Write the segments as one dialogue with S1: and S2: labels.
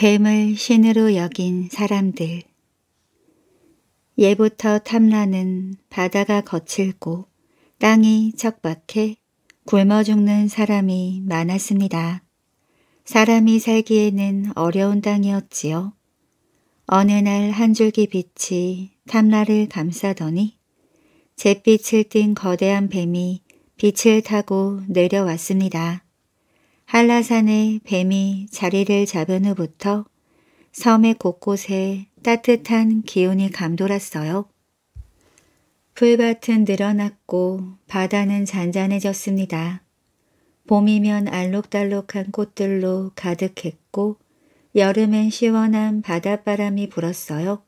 S1: 뱀을 신으로 여긴 사람들 예부터 탐란는 바다가 거칠고 땅이 척박해 굶어 죽는 사람이 많았습니다. 사람이 살기에는 어려운 땅이었지요. 어느 날 한 줄기 빛이 탐라를 감싸더니 잿빛을 띤 거대한 뱀이 빛을 타고 내려왔습니다. 한라산에 뱀이 자리를 잡은 후부터 섬의 곳곳에 따뜻한 기운이 감돌았어요. 풀밭은 늘어났고 바다는 잔잔해졌습니다. 봄이면 알록달록한 꽃들로 가득했고 여름엔 시원한 바닷바람이 불었어요.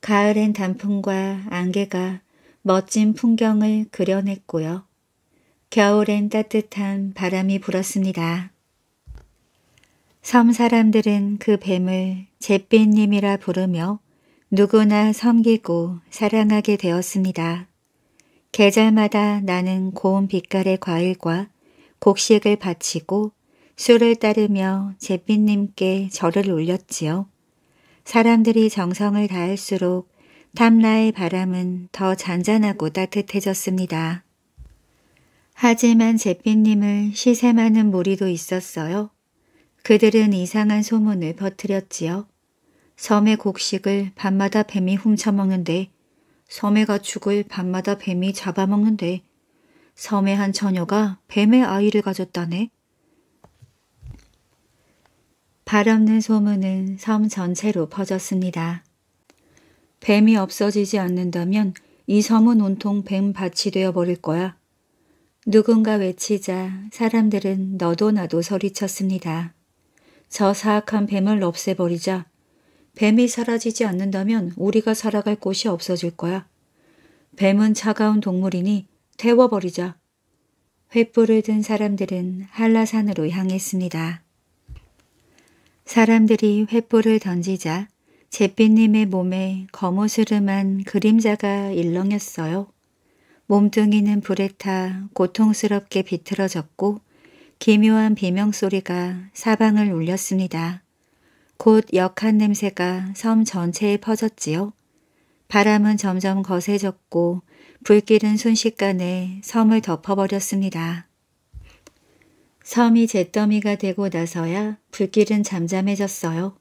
S1: 가을엔 단풍과 안개가 멋진 풍경을 그려냈고요. 겨울엔 따뜻한 바람이 불었습니다. 섬 사람들은 그 뱀을 잿빛님이라 부르며 누구나 섬기고 사랑하게 되었습니다. 계절마다 나는 고운 빛깔의 과일과 곡식을 바치고 술을 따르며 잿빛님께 절을 올렸지요. 사람들이 정성을 다할수록 탐라의 바람은 더 잔잔하고 따뜻해졌습니다. 하지만 제피님을 시샘하는 무리도 있었어요. 그들은 이상한 소문을 퍼뜨렸지요. 섬의 곡식을 밤마다 뱀이 훔쳐먹는데 섬의 가축을 밤마다 뱀이 잡아먹는데 섬의 한 처녀가 뱀의 아이를 가졌다네. 바람는 소문은 섬 전체로 퍼졌습니다. 뱀이 없어지지 않는다면 이 섬은 온통 뱀밭이 되어버릴 거야. 누군가 외치자 사람들은 너도 나도 소리쳤습니다. 저 사악한 뱀을 없애버리자. 뱀이 사라지지 않는다면 우리가 살아갈 곳이 없어질 거야. 뱀은 차가운 동물이니 태워버리자. 횃불을 든 사람들은 한라산으로 향했습니다. 사람들이 횃불을 던지자 제빛님의 몸에 거무스름한 그림자가 일렁였어요. 몸뚱이는 불에 타 고통스럽게 비틀어졌고 기묘한 비명소리가 사방을 울렸습니다. 곧 역한 냄새가 섬 전체에 퍼졌지요. 바람은 점점 거세졌고 불길은 순식간에 섬을 덮어버렸습니다. 섬이 잿더미가 되고 나서야 불길은 잠잠해졌어요.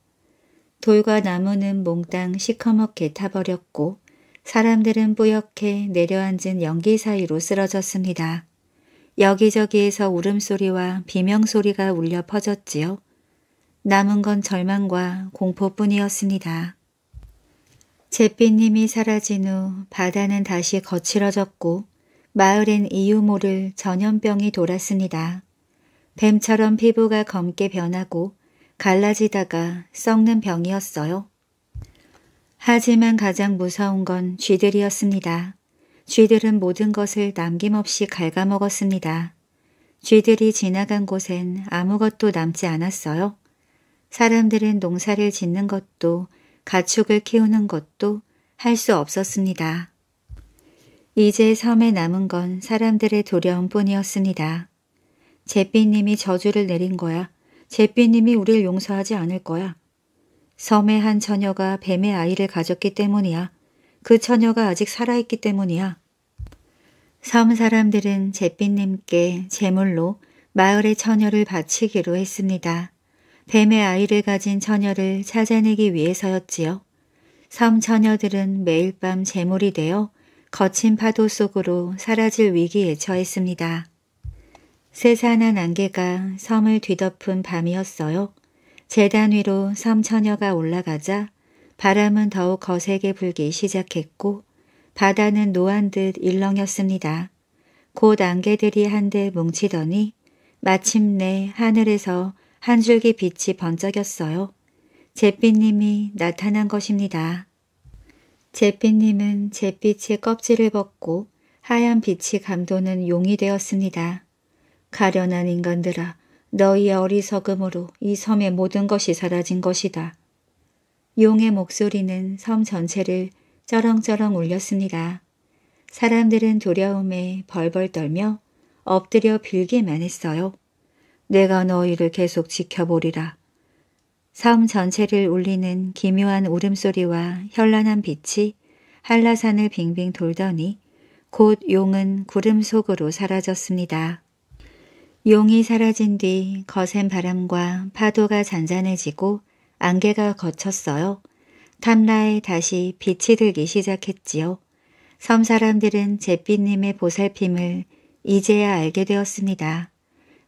S1: 돌과 나무는 몽땅 시커멓게 타버렸고 사람들은 뿌옇게 내려앉은 연기 사이로 쓰러졌습니다. 여기저기에서 울음소리와 비명소리가 울려 퍼졌지요. 남은 건 절망과 공포뿐이었습니다. 잿빛님이 사라진 후 바다는 다시 거칠어졌고 마을엔 이유 모를 전염병이 돌았습니다. 뱀처럼 피부가 검게 변하고 갈라지다가 썩는 병이었어요. 하지만 가장 무서운 건 쥐들이었습니다. 쥐들은 모든 것을 남김없이 갉아먹었습니다. 쥐들이 지나간 곳엔 아무것도 남지 않았어요. 사람들은 농사를 짓는 것도 가축을 키우는 것도 할 수 없었습니다. 이제 섬에 남은 건 사람들의 두려움 뿐이었습니다. 제삐님이 저주를 내린 거야. 제삐님이 우릴 용서하지 않을 거야. 섬의 한 처녀가 뱀의 아이를 가졌기 때문이야. 그 처녀가 아직 살아있기 때문이야. 섬 사람들은 잿빛님께 제물로 마을의 처녀를 바치기로 했습니다. 뱀의 아이를 가진 처녀를 찾아내기 위해서였지요. 섬 처녀들은 매일 밤 제물이 되어 거친 파도 속으로 사라질 위기에 처했습니다. 세산한 안개가 섬을 뒤덮은 밤이었어요. 재단 위로 섬처녀가 올라가자 바람은 더욱 거세게 불기 시작했고 바다는 노한 듯 일렁였습니다. 곧 안개들이 한데 뭉치더니 마침내 하늘에서 한 줄기 빛이 번쩍였어요. 잿빛님이 나타난 것입니다. 제빛님은 잿빛의 껍질을 벗고 하얀 빛이 감도는 용이 되었습니다. 가련한 인간들아 너희의 어리석음으로 이 섬의 모든 것이 사라진 것이다. 용의 목소리는 섬 전체를 쩌렁쩌렁 울렸습니다. 사람들은 두려움에 벌벌 떨며 엎드려 빌기만 했어요. 내가 너희를 계속 지켜보리라. 섬 전체를 울리는 기묘한 울음소리와 현란한 빛이 한라산을 빙빙 돌더니 곧 용은 구름 속으로 사라졌습니다. 용이 사라진 뒤 거센 바람과 파도가 잔잔해지고 안개가 거쳤어요. 탐라에 다시 빛이 들기 시작했지요. 섬 사람들은 제빛님의 보살핌을 이제야 알게 되었습니다.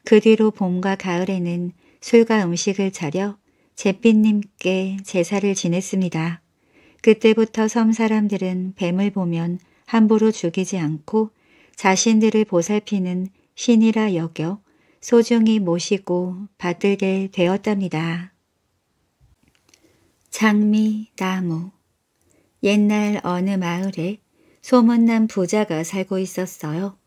S1: 그 뒤로 봄과 가을에는 술과 음식을 차려 제빛님께 제사를 지냈습니다. 그때부터 섬 사람들은 뱀을 보면 함부로 죽이지 않고 자신들을 보살피는 신이라 여겨 소중히 모시고 받들게 되었답니다. 장미 나무 옛날 어느 마을에 소문난 부자가 살고 있었어요.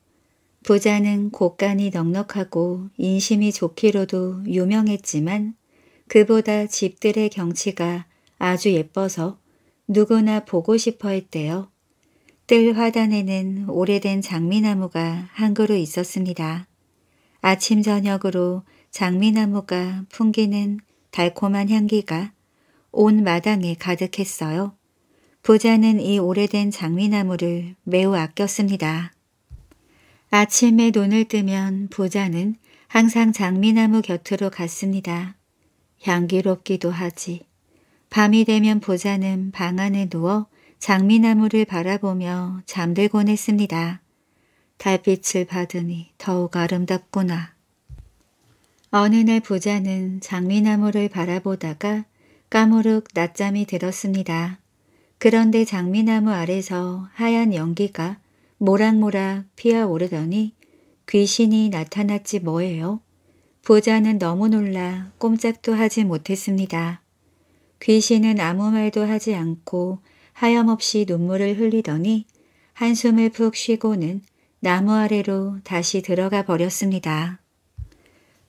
S1: 부자는 곳간이 넉넉하고 인심이 좋기로도 유명했지만 그보다 집들의 경치가 아주 예뻐서 누구나 보고 싶어 했대요. 뜰 화단에는 오래된 장미나무가 한 그루 있었습니다. 아침 저녁으로 장미나무가 풍기는 달콤한 향기가 온 마당에 가득했어요. 부자는 이 오래된 장미나무를 매우 아꼈습니다. 아침에 눈을 뜨면 부자는 항상 장미나무 곁으로 갔습니다. 향기롭기도 하지. 밤이 되면 부자는 방 안에 누워 장미나무를 바라보며 잠들곤 했습니다. 달빛을 받으니 더욱 아름답구나. 어느 날 부자는 장미나무를 바라보다가 까무룩 낮잠이 들었습니다. 그런데 장미나무 아래서 하얀 연기가 모락모락 피어오르더니 귀신이 나타났지 뭐예요. 부자는 너무 놀라 꼼짝도 하지 못했습니다. 귀신은 아무 말도 하지 않고 하염없이 눈물을 흘리더니 한숨을 푹 쉬고는 나무 아래로 다시 들어가 버렸습니다.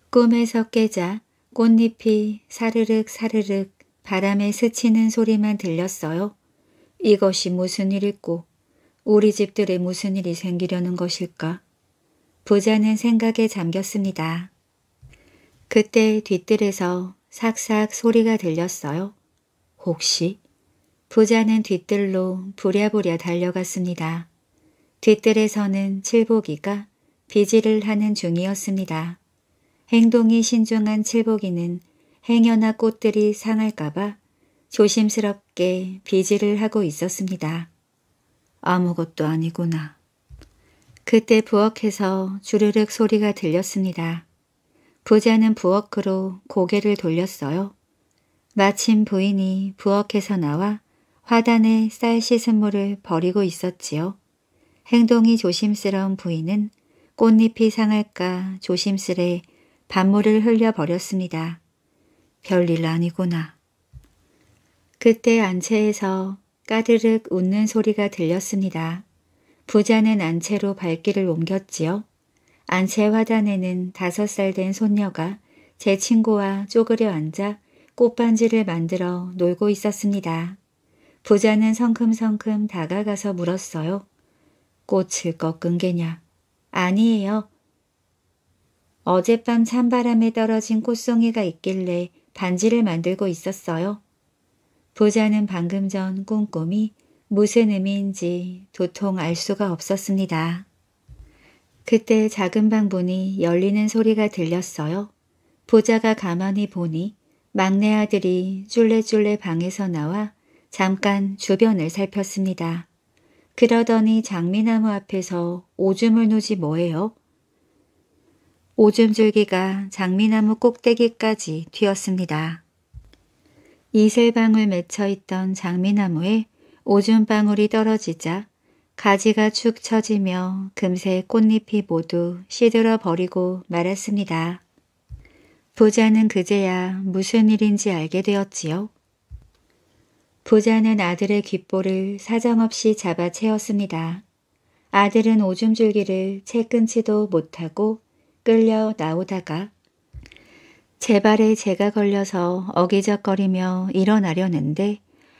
S1: 꿈에서 깨자 꽃잎이 사르륵 사르륵 바람에 스치는 소리만 들렸어요. 이것이 무슨 일이고 우리 집들이 무슨 일이 생기려는 것일까? 부자는 생각에 잠겼습니다. 그때 뒤뜰에서 삭삭 소리가 들렸어요. 혹시? 부자는 뒤뜰로 부랴부랴 달려갔습니다. 뒤뜰에서는 칠복이가 비지를 하는 중이었습니다. 행동이 신중한 칠복이는 행여나 꽃들이 상할까봐 조심스럽게 비지를 하고 있었습니다. 아무것도 아니구나. 그때 부엌에서 주르륵 소리가 들렸습니다. 부자는 부엌으로 고개를 돌렸어요. 마침 부인이 부엌에서 나와 화단에 쌀 씻은 물을 버리고 있었지요. 행동이 조심스러운 부인은 꽃잎이 상할까 조심스레 밥물을 흘려버렸습니다. 별일 아니구나. 그때 안채에서 까드륵 웃는 소리가 들렸습니다. 부자는 안채로 발길을 옮겼지요. 안채 화단에는 다섯 살 된 손녀가 제 친구와 쪼그려 앉아 꽃반지를 만들어 놀고 있었습니다. 부자는 성큼성큼 다가가서 물었어요. 꽃을 꺾은 게냐? 아니에요. 어젯밤 찬바람에 떨어진 꽃송이가 있길래 반지를 만들고 있었어요. 부자는 방금 전 꼼꼼히 무슨 의미인지 도통 알 수가 없었습니다. 그때 작은 방 문이 열리는 소리가 들렸어요. 부자가 가만히 보니 막내 아들이 쫄래쫄래 방에서 나와 잠깐 주변을 살폈습니다. 그러더니 장미나무 앞에서 오줌을 누지 뭐해요 오줌 줄기가 장미나무 꼭대기까지 튀었습니다. 이슬방울 맺혀 있던 장미나무에 오줌방울이 떨어지자 가지가 축 처지며 금세 꽃잎이 모두 시들어 버리고 말았습니다. 부자는 그제야 무슨 일인지 알게 되었지요. 부자는 아들의 귓볼을 사정없이 잡아 채웠습니다. 아들은 오줌줄기를 채 끊지도 못하고 끌려 나오다가 제 발에 제가 걸려서 어기적거리며 일어나려는데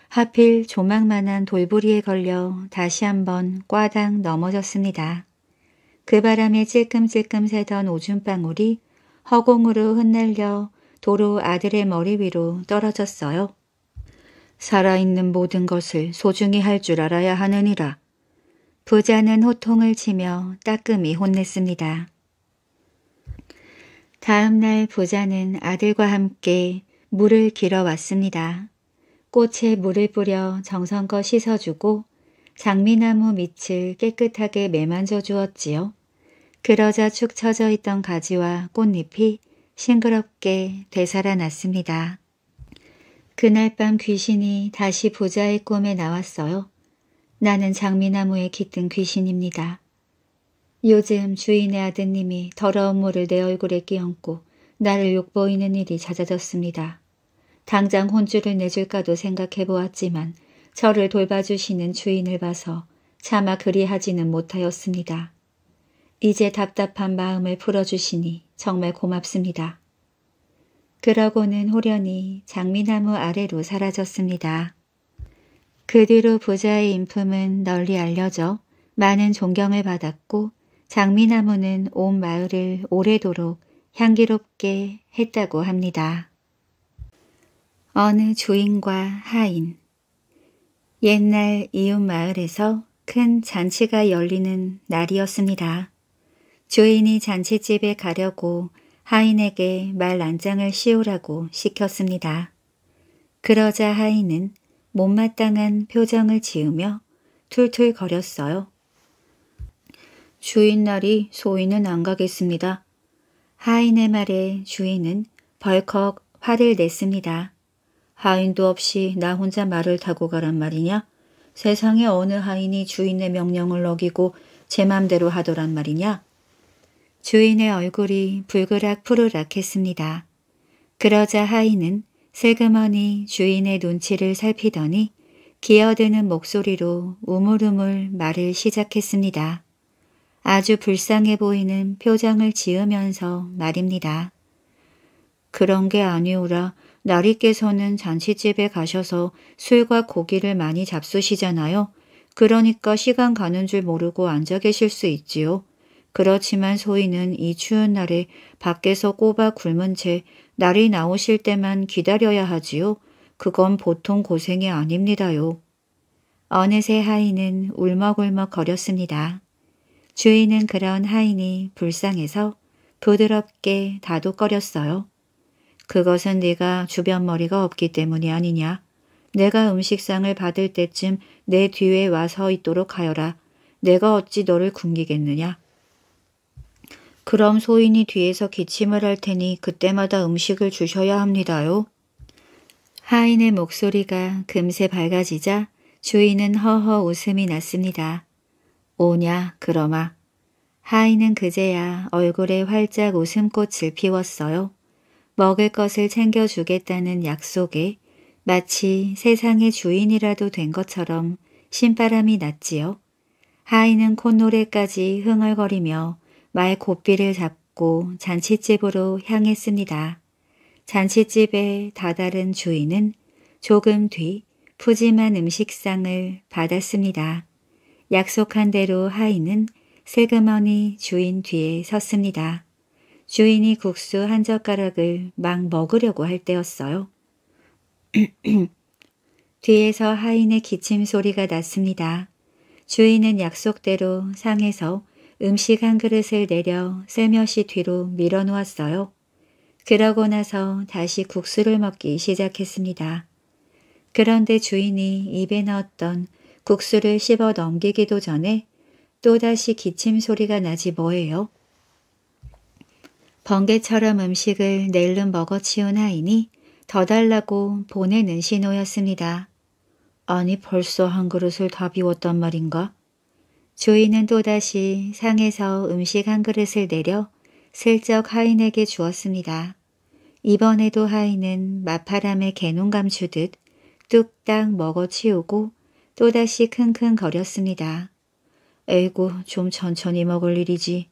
S1: 하필 조망만한 돌부리에 걸려 다시 한번 꽈당 넘어졌습니다. 그 바람에 찔끔찔끔 새던 오줌방울이 허공으로 흩날려 도로 아들의 머리 위로 떨어졌어요. 살아있는 모든 것을 소중히 할 줄 알아야 하느니라. 부자는 호통을 치며 따끔히 혼냈습니다. 다음날 부자는 아들과 함께 물을 길어 왔습니다. 꽃에 물을 뿌려 정성껏 씻어주고 장미나무 밑을 깨끗하게 매만져 주었지요. 그러자 축 처져 있던 가지와 꽃잎이 싱그럽게 되살아났습니다. 그날 밤 귀신이 다시 보자의 꿈에 나왔어요. 나는 장미나무에 깃든 귀신입니다. 요즘 주인의 아드님이 더러운 물을 내 얼굴에 끼얹고 나를 욕보이는 일이 잦아졌습니다. 당장 혼쭐을 내줄까도 생각해보았지만 저를 돌봐주시는 주인을 봐서 차마 그리하지는 못하였습니다. 이제 답답한 마음을 풀어주시니 정말 고맙습니다. 그러고는 홀연히 장미나무 아래로 사라졌습니다. 그 뒤로 부자의 인품은 널리 알려져 많은 존경을 받았고 장미나무는 온 마을을 오래도록 향기롭게 했다고 합니다. 어느 주인과 하인 옛날 이웃 마을에서 큰 잔치가 열리는 날이었습니다. 주인이 잔치집에 가려고 하인에게 말 난장을 씌우라고 시켰습니다. 그러자 하인은 못마땅한 표정을 지으며 툴툴거렸어요. 주인 날이 소인은 안 가겠습니다. 하인의 말에 주인은 벌컥 화를 냈습니다. 하인도 없이 나 혼자 말을 타고 가란 말이냐? 세상에 어느 하인이 주인의 명령을 어기고 제 맘대로 하더란 말이냐? 주인의 얼굴이 불그락 푸르락 했습니다. 그러자 하인은 세그머니 주인의 눈치를 살피더니 기어드는 목소리로 우물우물 말을 시작했습니다. 아주 불쌍해 보이는 표정을 지으면서 말입니다. 그런 게 아니오라 나리께서는 잔치집에 가셔서 술과 고기를 많이 잡수시잖아요. 그러니까 시간 가는 줄 모르고 앉아 계실 수 있지요. 그렇지만 소희는 이 추운 날에 밖에서 꼬박 굶은 채 날이 나오실 때만 기다려야 하지요. 그건 보통 고생이 아닙니다요. 어느새 하인은 울먹울먹 거렸습니다. 주인은 그런 하인이 불쌍해서 부드럽게 다독거렸어요. 그것은 네가 주변 머리가 없기 때문이 아니냐. 내가 음식상을 받을 때쯤 내 뒤에 와서 있도록 하여라. 내가 어찌 너를 굶기겠느냐. 그럼 소인이 뒤에서 기침을 할 테니 그때마다 음식을 주셔야 합니다요. 하인의 목소리가 금세 밝아지자 주인은 허허 웃음이 났습니다. 오냐 그러마. 하인은 그제야 얼굴에 활짝 웃음꽃을 피웠어요. 먹을 것을 챙겨주겠다는 약속에 마치 세상의 주인이라도 된 것처럼 신바람이 났지요. 하인은 콧노래까지 흥얼거리며 말 고삐를 잡고 잔치집으로 향했습니다. 잔치집에 다다른 주인은 조금 뒤 푸짐한 음식상을 받았습니다. 약속한 대로 하인은 세그머니 주인 뒤에 섰습니다. 주인이 국수 한 젓가락을 막 먹으려고 할 때였어요. 뒤에서 하인의 기침 소리가 났습니다. 주인은 약속대로 상에서 음식 한 그릇을 내려 쇠며시 뒤로 밀어놓았어요. 그러고 나서 다시 국수를 먹기 시작했습니다. 그런데 주인이 입에 넣었던 국수를 씹어 넘기기도 전에 또다시 기침 소리가 나지 뭐예요. 번개처럼 음식을 낼름 먹어치운 하인이 더 달라고 보내는 신호였습니다. 아니 벌써 한 그릇을 다 비웠단 말인가? 주인은 또다시 상에서 음식 한 그릇을 내려 슬쩍 하인에게 주었습니다. 이번에도 하인은 마파람에 개눈 감추듯 뚝딱 먹어치우고 또다시 킁킁거렸습니다. 에이고 좀 천천히 먹을 일이지.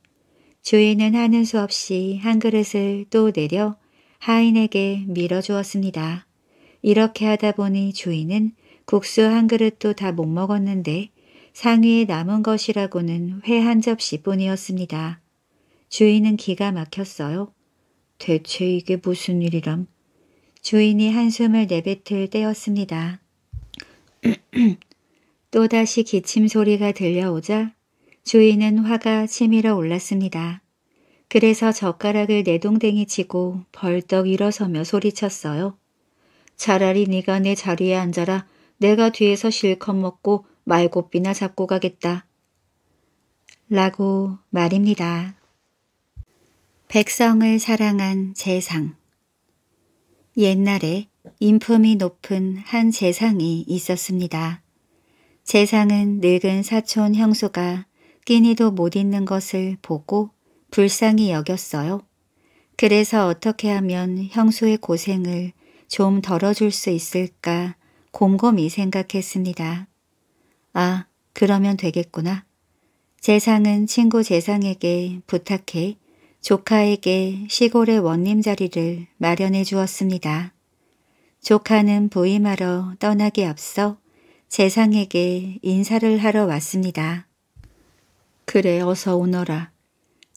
S1: 주인은 하는 수 없이 한 그릇을 또 내려 하인에게 밀어주었습니다. 이렇게 하다 보니 주인은 국수 한 그릇도 다 못 먹었는데 상위에 남은 것이라고는 회 한 접시뿐이었습니다. 주인은 기가 막혔어요. 대체 이게 무슨 일이람? 주인이 한숨을 내뱉을 때였습니다. 또다시 기침 소리가 들려오자 주인은 화가 치밀어 올랐습니다. 그래서 젓가락을 내동댕이 치고 벌떡 일어서며 소리쳤어요. 차라리 네가 내 자리에 앉아라. 내가 뒤에서 실컷 먹고 말고삐나 잡고 가겠다. 라고 말입니다. 백성을 사랑한 재상 옛날에 인품이 높은 한 재상이 있었습니다. 재상은 늙은 사촌 형수가 끼니도 못 있는 것을 보고 불쌍히 여겼어요. 그래서 어떻게 하면 형수의 고생을 좀 덜어줄 수 있을까 곰곰이 생각했습니다. 아, 그러면 되겠구나. 재상은 친구 재상에게 부탁해 조카에게 시골의 원님 자리를 마련해 주었습니다. 조카는 부임하러 떠나기 앞서 재상에게 인사를 하러 왔습니다. 그래 어서 오너라.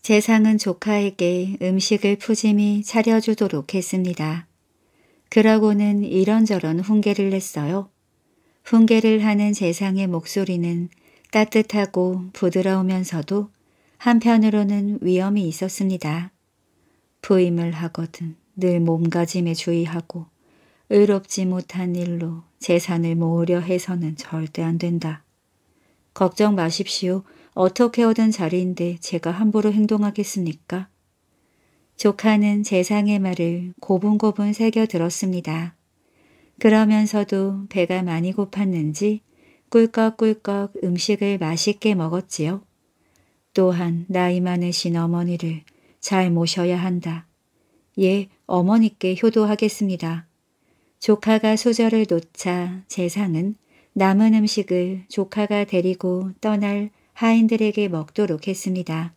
S1: 재상은 조카에게 음식을 푸짐히 차려주도록 했습니다. 그러고는 이런저런 훈계를 냈어요. 훈계를 하는 세상의 목소리는 따뜻하고 부드러우면서도 한편으로는 위험이 있었습니다. 부임을 하거든 늘 몸가짐에 주의하고 의롭지 못한 일로 재산을 모으려 해서는 절대 안 된다. 걱정 마십시오. 어떻게 얻은 자리인데 제가 함부로 행동하겠습니까? 조카는 재상의 말을 고분고분 새겨 들었습니다. 그러면서도 배가 많이 고팠는지 꿀꺽꿀꺽 음식을 맛있게 먹었지요. 또한 나이 많으신 어머니를 잘 모셔야 한다. 예, 어머니께 효도하겠습니다. 조카가 소절을 놓자 재상은 남은 음식을 조카가 데리고 떠날 하인들에게 먹도록 했습니다.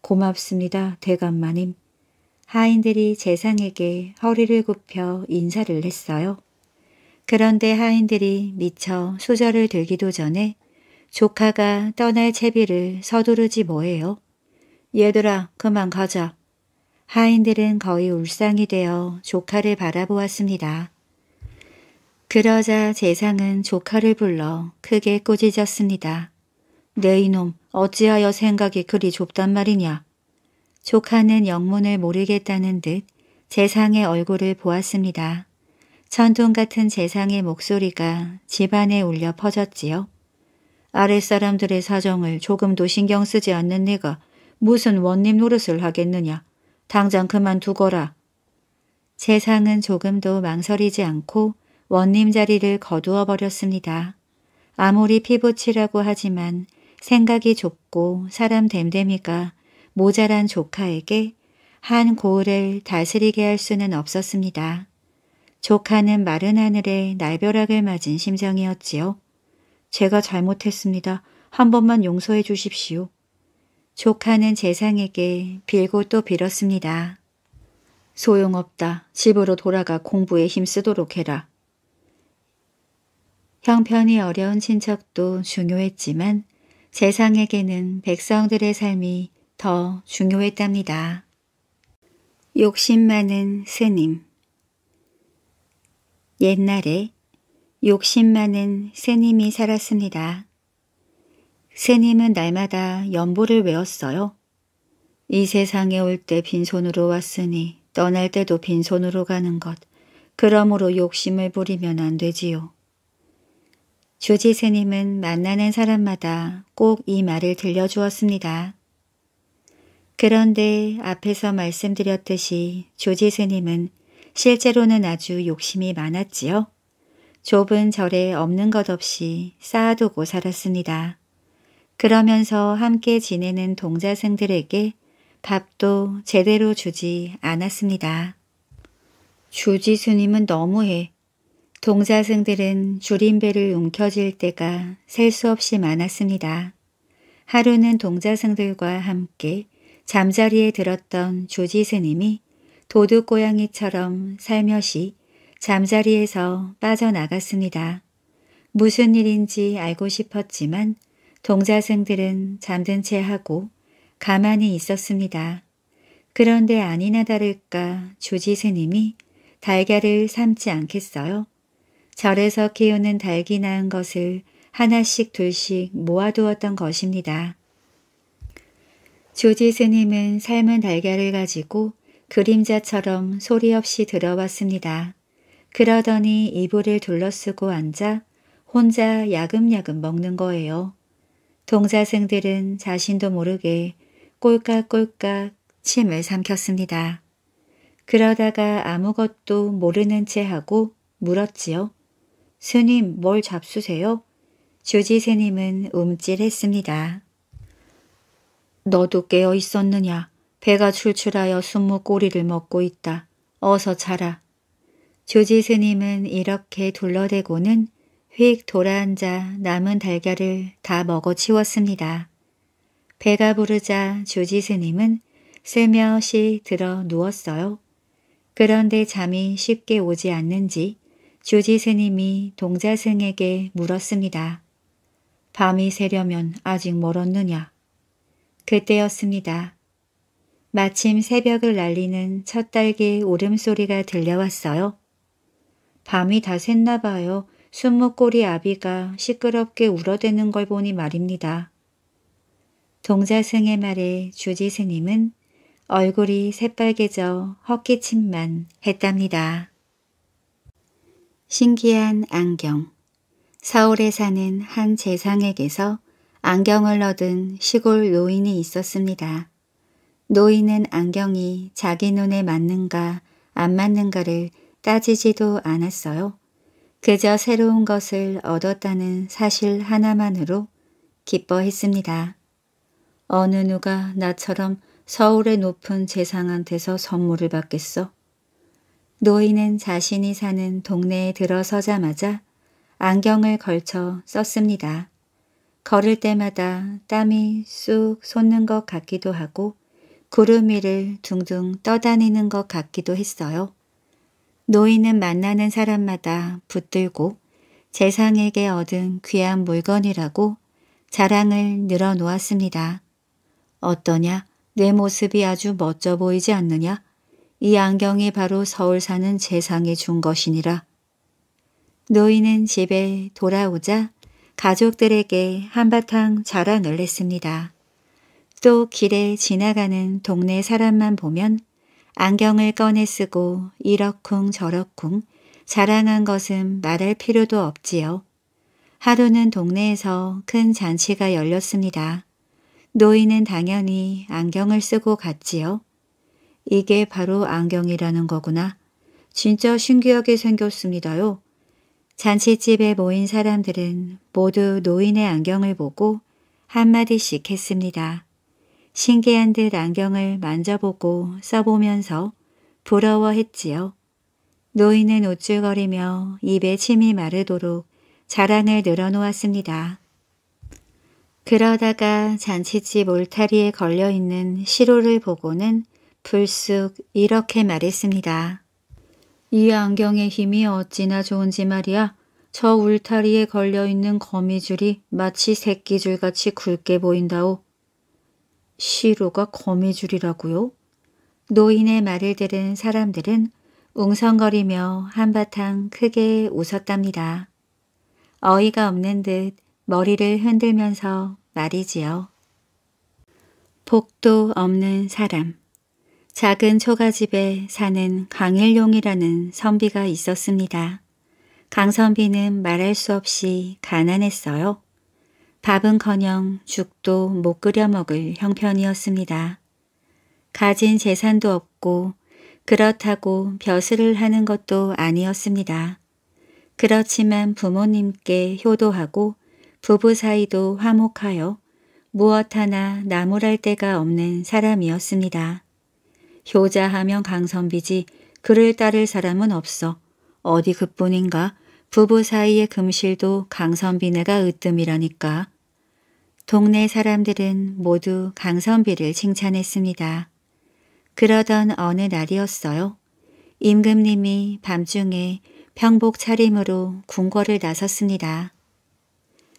S1: 고맙습니다, 대감마님. 하인들이 재상에게 허리를 굽혀 인사를 했어요. 그런데 하인들이 미처 수저를 들기도 전에 조카가 떠날 채비를 서두르지 뭐예요. 얘들아 그만 가자. 하인들은 거의 울상이 되어 조카를 바라보았습니다. 그러자 재상은 조카를 불러 크게 꾸짖었습니다. 네 이놈 어찌하여 생각이 그리 좁단 말이냐. 조카는 영문을 모르겠다는 듯 재상의 얼굴을 보았습니다. 천통 같은 재상의 목소리가 집안에 울려 퍼졌지요. 아랫사람들의 사정을 조금도 신경 쓰지 않는 내가 무슨 원님 노릇을 하겠느냐. 당장 그만두거라. 재상은 조금도 망설이지 않고 원님 자리를 거두어 버렸습니다. 아무리 피부치라고 하지만 생각이 좁고 사람 됨됨이가 모자란 조카에게 한 고을을 다스리게 할 수는 없었습니다. 조카는 마른 하늘에 날벼락을 맞은 심정이었지요. 제가 잘못했습니다. 한 번만 용서해 주십시오. 조카는 재상에게 빌고 또 빌었습니다. 소용없다. 집으로 돌아가 공부에 힘쓰도록 해라. 형편이 어려운 친척도 중요했지만 재상에게는 백성들의 삶이 더 중요했답니다. 욕심 많은 스님 옛날에 욕심 많은 스님이 살았습니다. 스님은 날마다 연보를 외웠어요. 이 세상에 올 때 빈손으로 왔으니 떠날 때도 빈손으로 가는 것. 그러므로 욕심을 부리면 안 되지요. 주지 스님은 만나는 사람마다 꼭 이 말을 들려주었습니다. 그런데 앞에서 말씀드렸듯이 주지 스님은 실제로는 아주 욕심이 많았지요. 좁은 절에 없는 것 없이 쌓아두고 살았습니다. 그러면서 함께 지내는 동자생들에게 밥도 제대로 주지 않았습니다. 주지스님은 너무해. 동자승들은 줄임배를 움켜쥘 때가 셀 수 없이 많았습니다. 하루는 동자승들과 함께 잠자리에 들었던 주지스님이 도둑고양이처럼 살며시 잠자리에서 빠져나갔습니다. 무슨 일인지 알고 싶었지만 동자생들은 잠든 채 하고 가만히 있었습니다. 그런데 아니나 다를까 주지스님이 달걀을 삶지 않겠어요? 절에서 키우는 달기 낳은 것을 하나씩 둘씩 모아두었던 것입니다. 주지스님은 삶은 달걀을 가지고 그림자처럼 소리 없이 들어왔습니다. 그러더니 이불을 둘러쓰고 앉아 혼자 야금야금 먹는 거예요. 동자생들은 자신도 모르게 꼴깍꼴깍 침을 삼켰습니다. 그러다가 아무것도 모르는 채 하고 물었지요. 스님 뭘 잡수세요? 주지스님은 움찔했습니다. 너도 깨어 있었느냐? 배가 출출하여 숨무 꼬리를 먹고 있다. 어서 자라. 조지 스님은 이렇게 둘러대고는 휙 돌아앉아 남은 달걀을 다 먹어치웠습니다. 배가 부르자 조지 스님은 슬며시 들어 누웠어요. 그런데 잠이 쉽게 오지 않는지 조지 스님이 동자승에게 물었습니다. 밤이 새려면 아직 멀었느냐? 그때였습니다. 마침 새벽을 날리는 첫 달개 울음소리가 들려왔어요. 밤이 다 샜나 봐요. 순무꼬리 아비가 시끄럽게 울어대는 걸 보니 말입니다. 동자승의 말에 주지스님은 얼굴이 새빨개져 헛기침만 했답니다. 신기한 안경 서울에 사는 한 재상에게서 안경을 얻은 시골 노인이 있었습니다. 노인은 안경이 자기 눈에 맞는가 안 맞는가를 따지지도 않았어요. 그저 새로운 것을 얻었다는 사실 하나만으로 기뻐했습니다. 어느 누가 나처럼 서울의 높은 재상한테서 선물을 받겠어? 노인은 자신이 사는 동네에 들어서자마자 안경을 걸쳐 썼습니다. 걸을 때마다 땀이 쑥 솟는 것 같기도 하고 구름 위를 둥둥 떠다니는 것 같기도 했어요. 노인은 만나는 사람마다 붙들고 재상에게 얻은 귀한 물건이라고 자랑을 늘어놓았습니다. 어떠냐? 내 모습이 아주 멋져 보이지 않느냐? 이 안경이 바로 서울 사는 재상에준 것이니라. 노인은 집에 돌아오자 가족들에게 한바탕 자랑을 했습니다. 또 길에 지나가는 동네 사람만 보면 안경을 꺼내 쓰고 이러쿵 저러쿵 자랑한 것은 말할 필요도 없지요. 하루는 동네에서 큰 잔치가 열렸습니다. 노인은 당연히 안경을 쓰고 갔지요. 이게 바로 안경이라는 거구나. 진짜 신기하게 생겼습니다요. 잔치집에 모인 사람들은 모두 노인의 안경을 보고 한마디씩 했습니다. 신기한 듯 안경을 만져보고 써보면서 부러워했지요. 노인은 우쭐거리며 입에 침이 마르도록 자랑을 늘어놓았습니다. 그러다가 잔치집 울타리에 걸려있는 시로를 보고는 불쑥 이렇게 말했습니다. 이 안경의 힘이 어찌나 좋은지 말이야. 저 울타리에 걸려있는 거미줄이 마치 새끼줄같이 굵게 보인다오. 시로가 거미줄이라고요? 노인의 말을 들은 사람들은 웅성거리며 한바탕 크게 웃었답니다. 어이가 없는 듯 머리를 흔들면서 말이지요. 복도 없는 사람 작은 초가집에 사는 강일용이라는 선비가 있었습니다. 강선비는 말할 수 없이 가난했어요. 밥은커녕 죽도 못 끓여 먹을 형편이었습니다. 가진 재산도 없고 그렇다고 벼슬을 하는 것도 아니었습니다. 그렇지만 부모님께 효도하고 부부 사이도 화목하여 무엇 하나 나무랄 데가 없는 사람이었습니다. 효자하면 강선비지 그를 따를 사람은 없어 어디 그뿐인가 부부 사이의 금실도 강선비네가 으뜸이라니까 동네 사람들은 모두 강선비를 칭찬했습니다. 그러던 어느 날이었어요. 임금님이 밤중에 평복 차림으로 궁궐을 나섰습니다.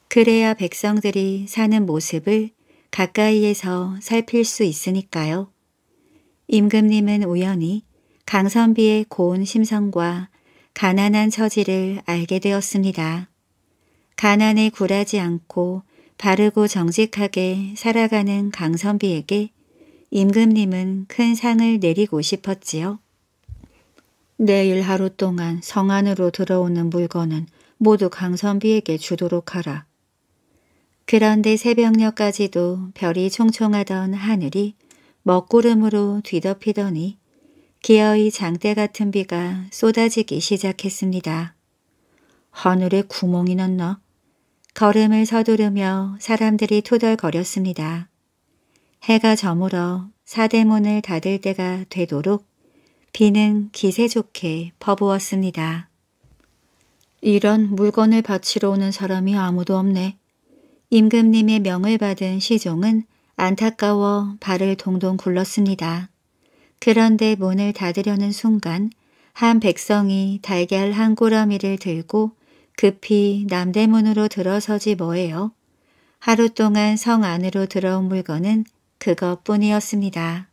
S1: 그래야 백성들이 사는 모습을 가까이에서 살필 수 있으니까요. 임금님은 우연히 강선비의 고운 심성과 가난한 처지를 알게 되었습니다. 가난에 굴하지 않고 바르고 정직하게 살아가는 강선비에게 임금님은 큰 상을 내리고 싶었지요. 내일 하루 동안 성 안으로 들어오는 물건은 모두 강선비에게 주도록 하라. 그런데 새벽녘까지도 별이 총총하던 하늘이 먹구름으로 뒤덮이더니 기어이 장대 같은 비가 쏟아지기 시작했습니다. 하늘에 구멍이 났나? 걸음을 서두르며 사람들이 투덜거렸습니다 해가 저물어 사대문을 닫을 때가 되도록 비는 기세 좋게 퍼부었습니다. 이런 물건을 바치러 오는 사람이 아무도 없네. 임금님의 명을 받은 시종은 안타까워 발을 동동 굴렀습니다. 그런데 문을 닫으려는 순간 한 백성이 달걀 한 꾸러미를 들고 급히 남대문으로 들어서지 뭐예요. 하루 동안 성 안으로 들어온 물건은 그것뿐이었습니다.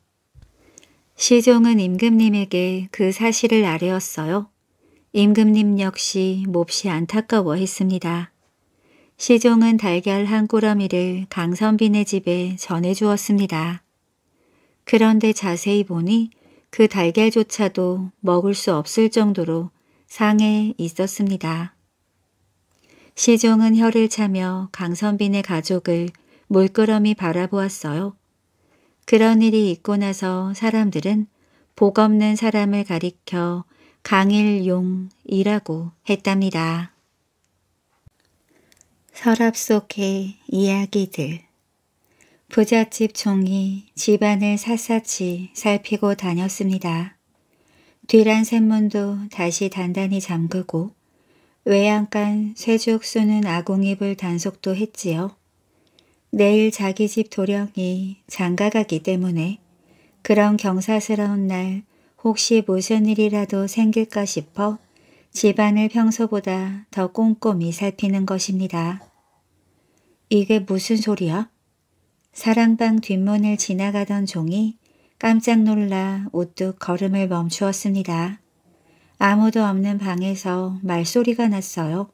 S1: 시종은 임금님에게 그 사실을 아뢰었어요. 임금님 역시 몹시 안타까워했습니다. 시종은 달걀 한꾸러미를 강선빈의 집에 전해주었습니다. 그런데 자세히 보니 그 달걀조차도 먹을 수 없을 정도로 상해 있었습니다. 시종은 혀를 차며 강선빈의 가족을 물끄러미 바라보았어요. 그런 일이 있고 나서 사람들은 복 없는 사람을 가리켜 강일용이라고 했답니다. 서랍 속의 이야기들 부잣집 종이 집안을 샅샅이 살피고 다녔습니다. 뒤란 샘문도 다시 단단히 잠그고 외양간 쇠죽 쏘는 아궁잎을 단속도 했지요. 내일 자기 집 도령이 장가가기 때문에 그런 경사스러운 날 혹시 무슨 일이라도 생길까 싶어 집안을 평소보다 더 꼼꼼히 살피는 것입니다. 이게 무슨 소리야? 사랑방 뒷문을 지나가던 종이 깜짝 놀라 우뚝 걸음을 멈추었습니다. 아무도 없는 방에서 말소리가 났어요.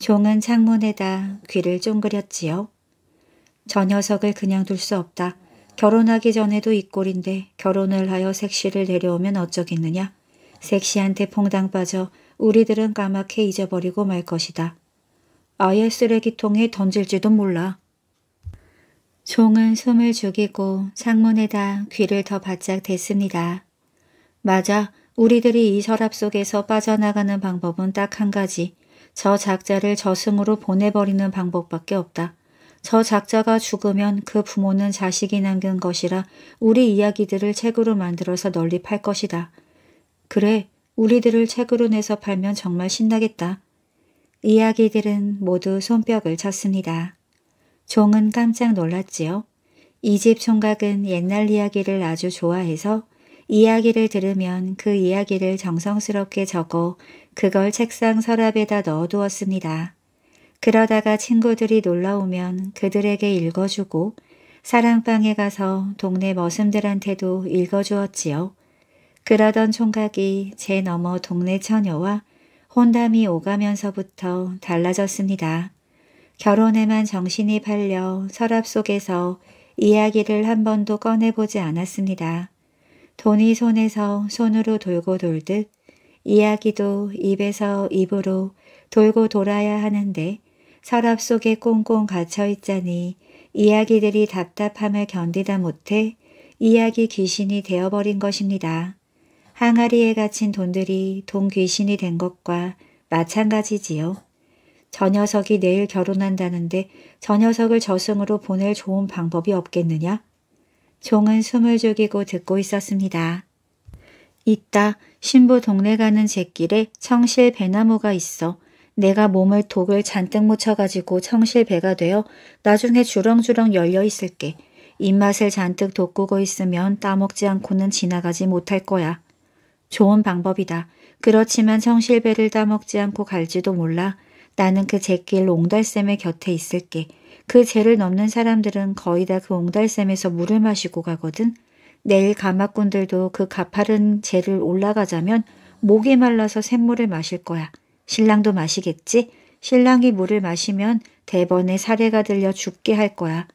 S1: 종은 창문에다 귀를 쫑그렸지요. 저 녀석을 그냥 둘 수 없다. 결혼하기 전에도 이 꼴인데 결혼을 하여 색시를 데려오면 어쩌겠느냐. 색시한테 퐁당 빠져 우리들은 까맣게 잊어버리고 말 것이다. 아예 쓰레기통에 던질지도 몰라. 종은 숨을 죽이고 창문에다 귀를 더 바짝 댔습니다. 맞아, 우리들이 이 서랍 속에서 빠져나가는 방법은 딱 한 가지. 저 작자를 저승으로 보내버리는 방법밖에 없다. 저 작자가 죽으면 그 부모는 자식이 남긴 것이라 우리 이야기들을 책으로 만들어서 널리 팔 것이다. 그래, 우리들을 책으로 내서 팔면 정말 신나겠다. 이야기들은 모두 손뼉을 쳤습니다. 종은 깜짝 놀랐지요. 이 집 총각은 옛날 이야기를 아주 좋아해서 이야기를 들으면 그 이야기를 정성스럽게 적어 그걸 책상 서랍에다 넣어두었습니다. 그러다가 친구들이 놀러오면 그들에게 읽어주고 사랑방에 가서 동네 머슴들한테도 읽어주었지요. 그러던 총각이 제 너머 동네 처녀와 혼담이 오가면서부터 달라졌습니다. 결혼에만 정신이 팔려 서랍 속에서 이야기를 한 번도 꺼내보지 않았습니다. 돈이 손에서 손으로 돌고 돌듯 이야기도 입에서 입으로 돌고 돌아야 하는데 서랍 속에 꽁꽁 갇혀 있자니 이야기들이 답답함을 견디다 못해 이야기 귀신이 되어버린 것입니다. 항아리에 갇힌 돈들이 돈 귀신이 된 것과 마찬가지지요. 저 녀석이 내일 결혼한다는데 저 녀석을 저승으로 보낼 좋은 방법이 없겠느냐? 종은 숨을 죽이고 듣고 있었습니다. 있다. 신부 동네 가는 제 e t 길에 청실 배나무가 있어. 내가 몸을 독을 잔뜩 묻혀가지고 청실 배가 되어 나중에 주렁주렁 열려 있을게. 입맛을 잔뜩 돋구고 있으면 따먹지 않고는 지나가지 못할 거야. 좋은 방법이다. 그렇지만 청실배를 따먹지 않고 갈지도 몰라. 나는 그 잿길 옹달샘의 곁에 있을게. 그 재를 넘는 사람들은 거의 다 그 옹달샘에서 물을 마시고 가거든. 내일 가마꾼들도 그 가파른 재를 올라가자면 목이 말라서 샘물을 마실 거야. 신랑도 마시겠지? 신랑이 물을 마시면 대번에 사례가 들려 죽게 할 거야.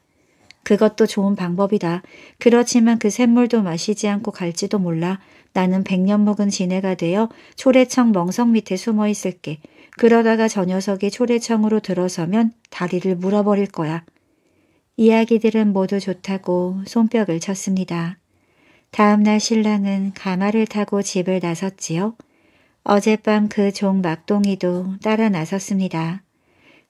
S1: 그것도 좋은 방법이다. 그렇지만 그 샘물도 마시지 않고 갈지도 몰라. 나는 백년 묵은 지네가 되어 초래청 멍석 밑에 숨어 있을게. 그러다가 저 녀석이 초대청으로 들어서면 다리를 물어버릴 거야. 이야기들은 모두 좋다고 손뼉을 쳤습니다. 다음날 신랑은 가마를 타고 집을 나섰지요. 어젯밤 그 종 막동이도 따라 나섰습니다.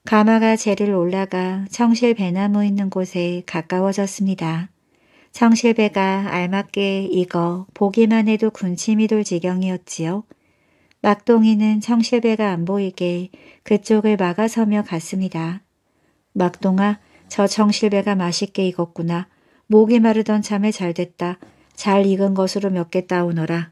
S1: 가마가 재를 올라가 청실 배나무 있는 곳에 가까워졌습니다. 청실배가 알맞게 익어 보기만 해도 군침이 돌 지경이었지요. 막동이는 청실배가 안 보이게 그쪽을 막아서며 갔습니다. 막동아, 저 청실배가 맛있게 익었구나. 목이 마르던 참에 잘 됐다. 잘 익은 것으로 몇 개 따오너라.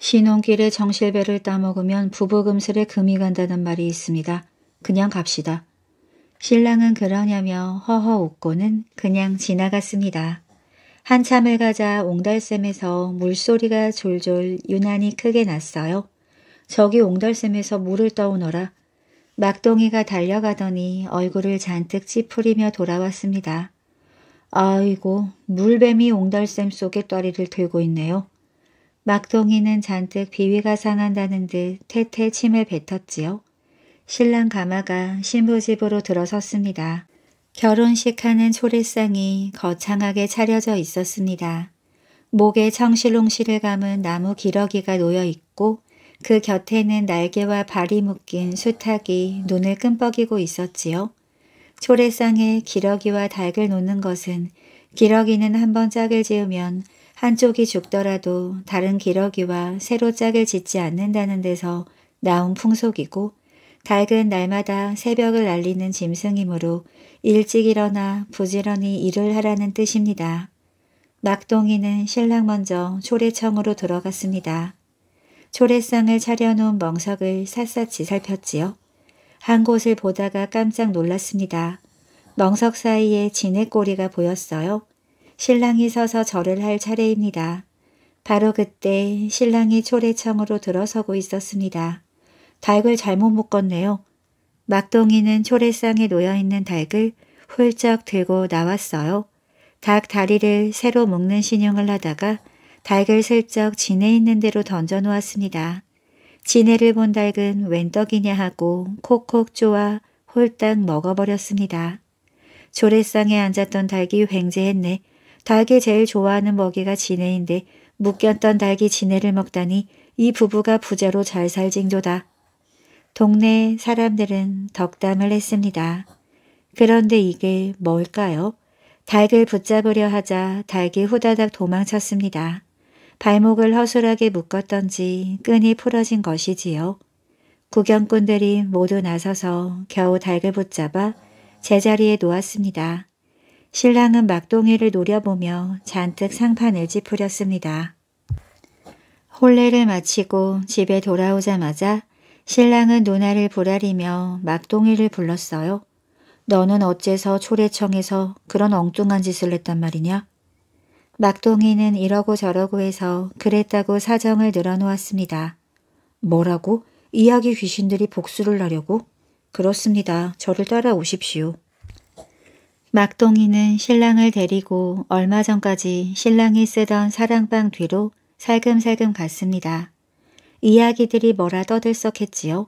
S1: 신혼길에 청실배를 따먹으면 부부금슬에 금이 간다는 말이 있습니다. 그냥 갑시다. 신랑은 그러냐며 허허 웃고는 그냥 지나갔습니다. 한참을 가자 옹달샘에서 물소리가 졸졸 유난히 크게 났어요. 저기 옹달샘에서 물을 떠오너라. 막동이가 달려가더니 얼굴을 잔뜩 찌푸리며 돌아왔습니다. 아이고, 물뱀이 옹달샘 속에 떠리를 들고 있네요. 막동이는 잔뜩 비위가 상한다는 듯 퇴퇴 침을 뱉었지요. 신랑 가마가 신부집으로 들어섰습니다. 결혼식 하는 초래상이 거창하게 차려져 있었습니다. 목에 청실홍실을 감은 나무 기러기가 놓여 있고 그 곁에는 날개와 발이 묶인 수탉이 눈을 끔뻑이고 있었지요. 초래상에 기러기와 닭을 놓는 것은 기러기는 한 번 짝을 지으면 한쪽이 죽더라도 다른 기러기와 새로 짝을 짓지 않는다는 데서 나온 풍속이고 밝은 날마다 새벽을 알리는 짐승이므로 일찍 일어나 부지런히 일을 하라는 뜻입니다. 막동이는 신랑 먼저 초례청으로 들어갔습니다. 초례상을 차려놓은 멍석을 샅샅이 살폈지요. 한 곳을 보다가 깜짝 놀랐습니다. 멍석 사이에 진액꼬리가 보였어요. 신랑이 서서 절을 할 차례입니다. 바로 그때 신랑이 초례청으로 들어서고 있었습니다. 닭을 잘못 묶었네요. 막동이는 초래상에 놓여있는 닭을 훌쩍 들고 나왔어요. 닭 다리를 새로 묶는 신용을 하다가 닭을 슬쩍 지해 있는 대로 던져 놓았습니다. 지네를본 닭은 웬 떡이냐 하고 콕콕 쪼아 홀딱 먹어버렸습니다. 조래상에 앉았던 닭이 횡재했네. 닭이 제일 좋아하는 먹이가 지네인데 묶였던 닭이 지네를 먹다니 이 부부가 부자로 잘 살 징조다. 동네 사람들은 덕담을 했습니다. 그런데 이게 뭘까요? 닭을 붙잡으려 하자 닭이 후다닥 도망쳤습니다. 발목을 허술하게 묶었던지 끈이 풀어진 것이지요. 구경꾼들이 모두 나서서 겨우 닭을 붙잡아 제자리에 놓았습니다. 신랑은 막동이를 노려보며 잔뜩 상판을 찌푸렸습니다. 혼례를 마치고 집에 돌아오자마자 신랑은 누나를 보라리며 막동이를 불렀어요. 너는 어째서 초래청에서 그런 엉뚱한 짓을 했단 말이냐? 막동이는 이러고 저러고 해서 그랬다고 사정을 늘어놓았습니다. 뭐라고? 이야기 귀신들이 복수를 하려고? 그렇습니다. 저를 따라오십시오. 막동이는 신랑을 데리고 얼마 전까지 신랑이 쓰던 사랑방 뒤로 살금살금 갔습니다. 이야기들이 뭐라 떠들썩했지요.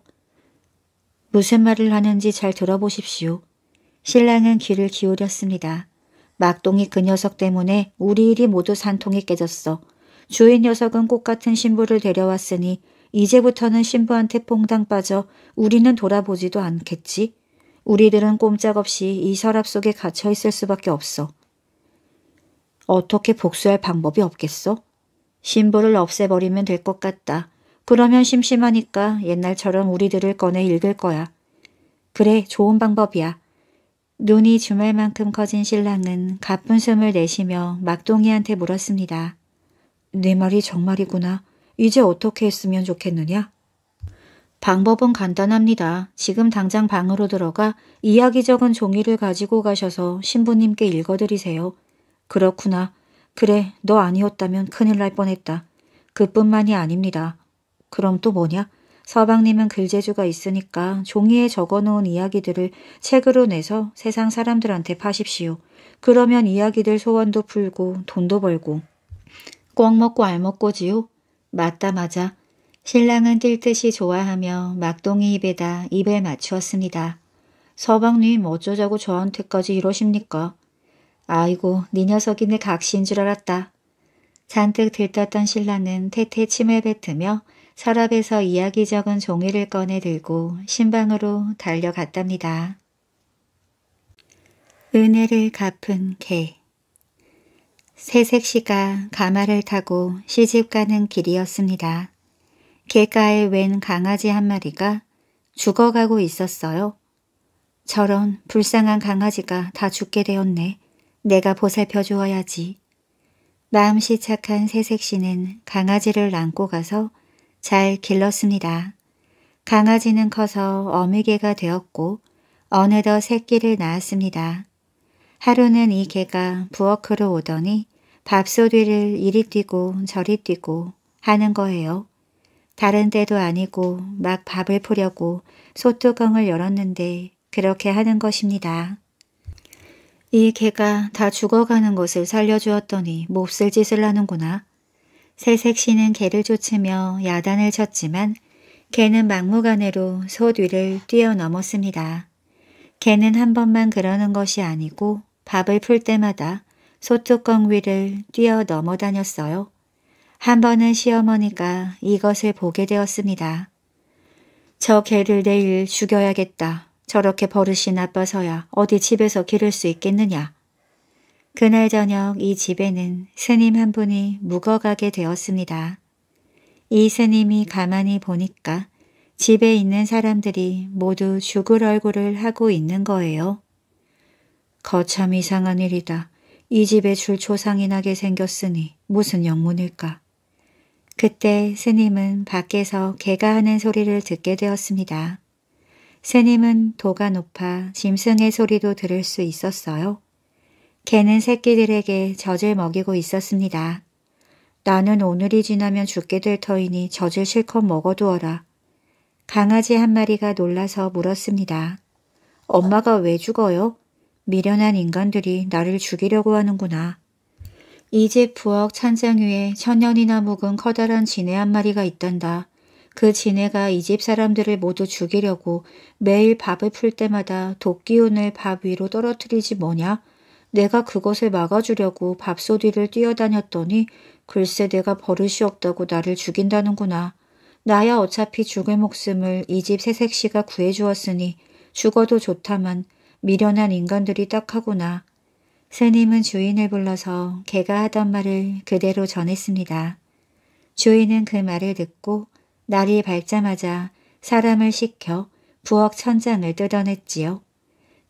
S1: 무슨 말을 하는지 잘 들어보십시오. 신랑은 귀를 기울였습니다. 막동이 그 녀석 때문에 우리 일이 모두 산통이 깨졌어. 주인 녀석은 꽃 같은 신부를 데려왔으니 이제부터는 신부한테 퐁당 빠져 우리는 돌아보지도 않겠지. 우리들은 꼼짝없이 이 서랍 속에 갇혀 있을 수밖에 없어. 어떻게 복수할 방법이 없겠어? 신부를 없애버리면 될 것 같다. 그러면 심심하니까 옛날처럼 우리들을 꺼내 읽을 거야. 그래, 좋은 방법이야. 눈이 주말만큼 커진 신랑은 가쁜 숨을 내쉬며 막동이한테 물었습니다. 네 말이 정말이구나. 이제 어떻게 했으면 좋겠느냐? 방법은 간단합니다. 지금 당장 방으로 들어가 이야기 적은 종이를 가지고 가셔서 신부님께 읽어드리세요. 그렇구나. 그래, 너 아니었다면 큰일 날 뻔했다. 그뿐만이 아닙니다. 그럼 또 뭐냐? 서방님은 글재주가 있으니까 종이에 적어놓은 이야기들을 책으로 내서 세상 사람들한테 파십시오. 그러면 이야기들 소원도 풀고 돈도 벌고. 꿩 먹고 알 먹고지요? 맞다 맞아. 신랑은 뛸 듯이 좋아하며 막동이 입에다 입에 맞추었습니다. 서방님 어쩌자고 저한테까지 이러십니까? 아이고 네 녀석이 내 각시인 줄 알았다. 잔뜩 들떴던 신랑은 태태 침을 뱉으며 서랍에서 이야기 적은 종이를 꺼내 들고 신방으로 달려갔답니다. 은혜를 갚은 개 새색시가 가마를 타고 시집가는 길이었습니다. 개가에 웬 강아지 한 마리가 죽어가고 있었어요. 저런 불쌍한 강아지가 다 죽게 되었네. 내가 보살펴 주어야지. 마음씨 착한 새색시는 강아지를 안고 가서 잘 길렀습니다. 강아지는 커서 어미개가 되었고 어느덧 새끼를 낳았습니다. 하루는 이 개가 부엌으로 오더니 밥소리를 이리 뛰고 저리 뛰고 하는 거예요. 다른 데도 아니고 막 밥을 푸려고 소뚜껑을 열었는데 그렇게 하는 것입니다. 이 개가 다 죽어가는 것을 살려주었더니 몹쓸 짓을 하는구나. 새색시는 개를 쫓으며 야단을 쳤지만 개는 막무가내로 소 뒤를 뛰어넘었습니다. 개는 한 번만 그러는 것이 아니고 밥을 풀 때마다 소뚜껑 위를 뛰어넘어 다녔어요. 한 번은 시어머니가 이것을 보게 되었습니다. 저 개를 내일 죽여야겠다. 저렇게 버릇이 나빠서야 어디 집에서 기를 수 있겠느냐. 그날 저녁 이 집에는 스님 한 분이 묵어가게 되었습니다. 이 스님이 가만히 보니까 집에 있는 사람들이 모두 죽을 얼굴을 하고 있는 거예요. 거참 이상한 일이다. 이 집에 줄초상이 나게 생겼으니 무슨 영문일까. 그때 스님은 밖에서 개가 하는 소리를 듣게 되었습니다. 스님은 도가 높아 짐승의 소리도 들을 수 있었어요. 개는 새끼들에게 젖을 먹이고 있었습니다. 나는 오늘이 지나면 죽게 될 터이니 젖을 실컷 먹어두어라. 강아지 한 마리가 놀라서 물었습니다. 엄마가 왜 죽어요? 미련한 인간들이 나를 죽이려고 하는구나. 이 집 부엌 찬장 위에 천년이나 묵은 커다란 지네 한 마리가 있단다. 그 지네가 이 집 사람들을 모두 죽이려고 매일 밥을 풀 때마다 도끼운을 밥 위로 떨어뜨리지 뭐냐? 내가 그것을 막아주려고 밥소리를 뛰어다녔더니 글쎄 내가 버릇이 없다고 나를 죽인다는구나. 나야 어차피 죽을 목숨을 이 집새색씨가 구해주었으니 죽어도 좋다만 미련한 인간들이 딱하구나. 스님은 주인을 불러서 개가 하던 말을 그대로 전했습니다. 주인은 그 말을 듣고 날이 밝자마자 사람을 시켜 부엌 천장을 뜯어냈지요.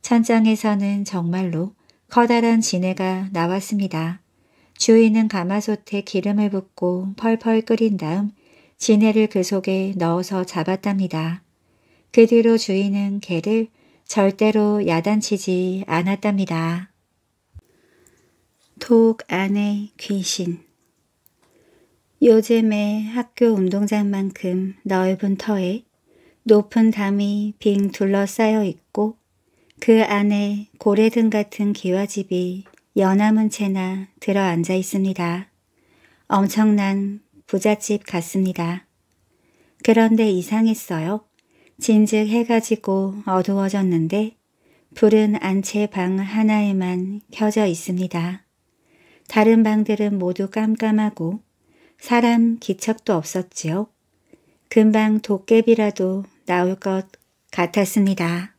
S1: 천장에서는 정말로 커다란 지네가 나왔습니다. 주인은 가마솥에 기름을 붓고 펄펄 끓인 다음 지네를 그 속에 넣어서 잡았답니다. 그 뒤로 주인은 개를 절대로 야단치지 않았답니다. 독 안의 귀신 요즘에 학교 운동장만큼 넓은 터에 높은 담이 빙 둘러싸여 있고 그 안에 고래등 같은 기와집이 연화문 채나 들어앉아 있습니다. 엄청난 부잣집 같습니다. 그런데 이상했어요. 진즉 해가 지고 어두워졌는데 불은 안채 방 하나에만 켜져 있습니다. 다른 방들은 모두 깜깜하고 사람 기척도 없었지요. 금방 도깨비라도 나올 것 같았습니다.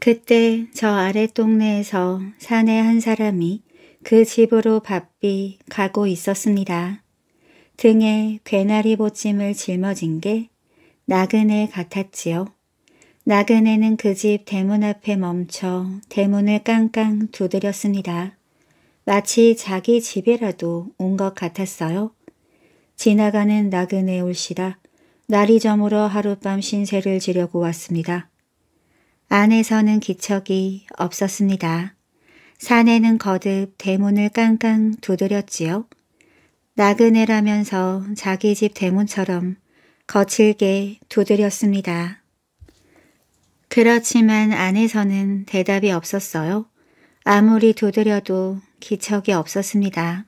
S1: 그때 저 아래 동네에서 사내 한 사람이 그 집으로 바삐 가고 있었습니다. 등에 괴나리 보침을 짊어진 게 나그네 같았지요. 나그네는 그 집 대문 앞에 멈춰 대문을 깡깡 두드렸습니다. 마치 자기 집이라도 온 것 같았어요. 지나가는 나그네 올시라 날이 저물어 하룻밤 신세를 지려고 왔습니다. 안에서는 기척이 없었습니다. 사내는 거듭 대문을 깡깡 두드렸지요. 나그네라면서 자기 집 대문처럼 거칠게 두드렸습니다. 그렇지만 안에서는 대답이 없었어요. 아무리 두드려도 기척이 없었습니다.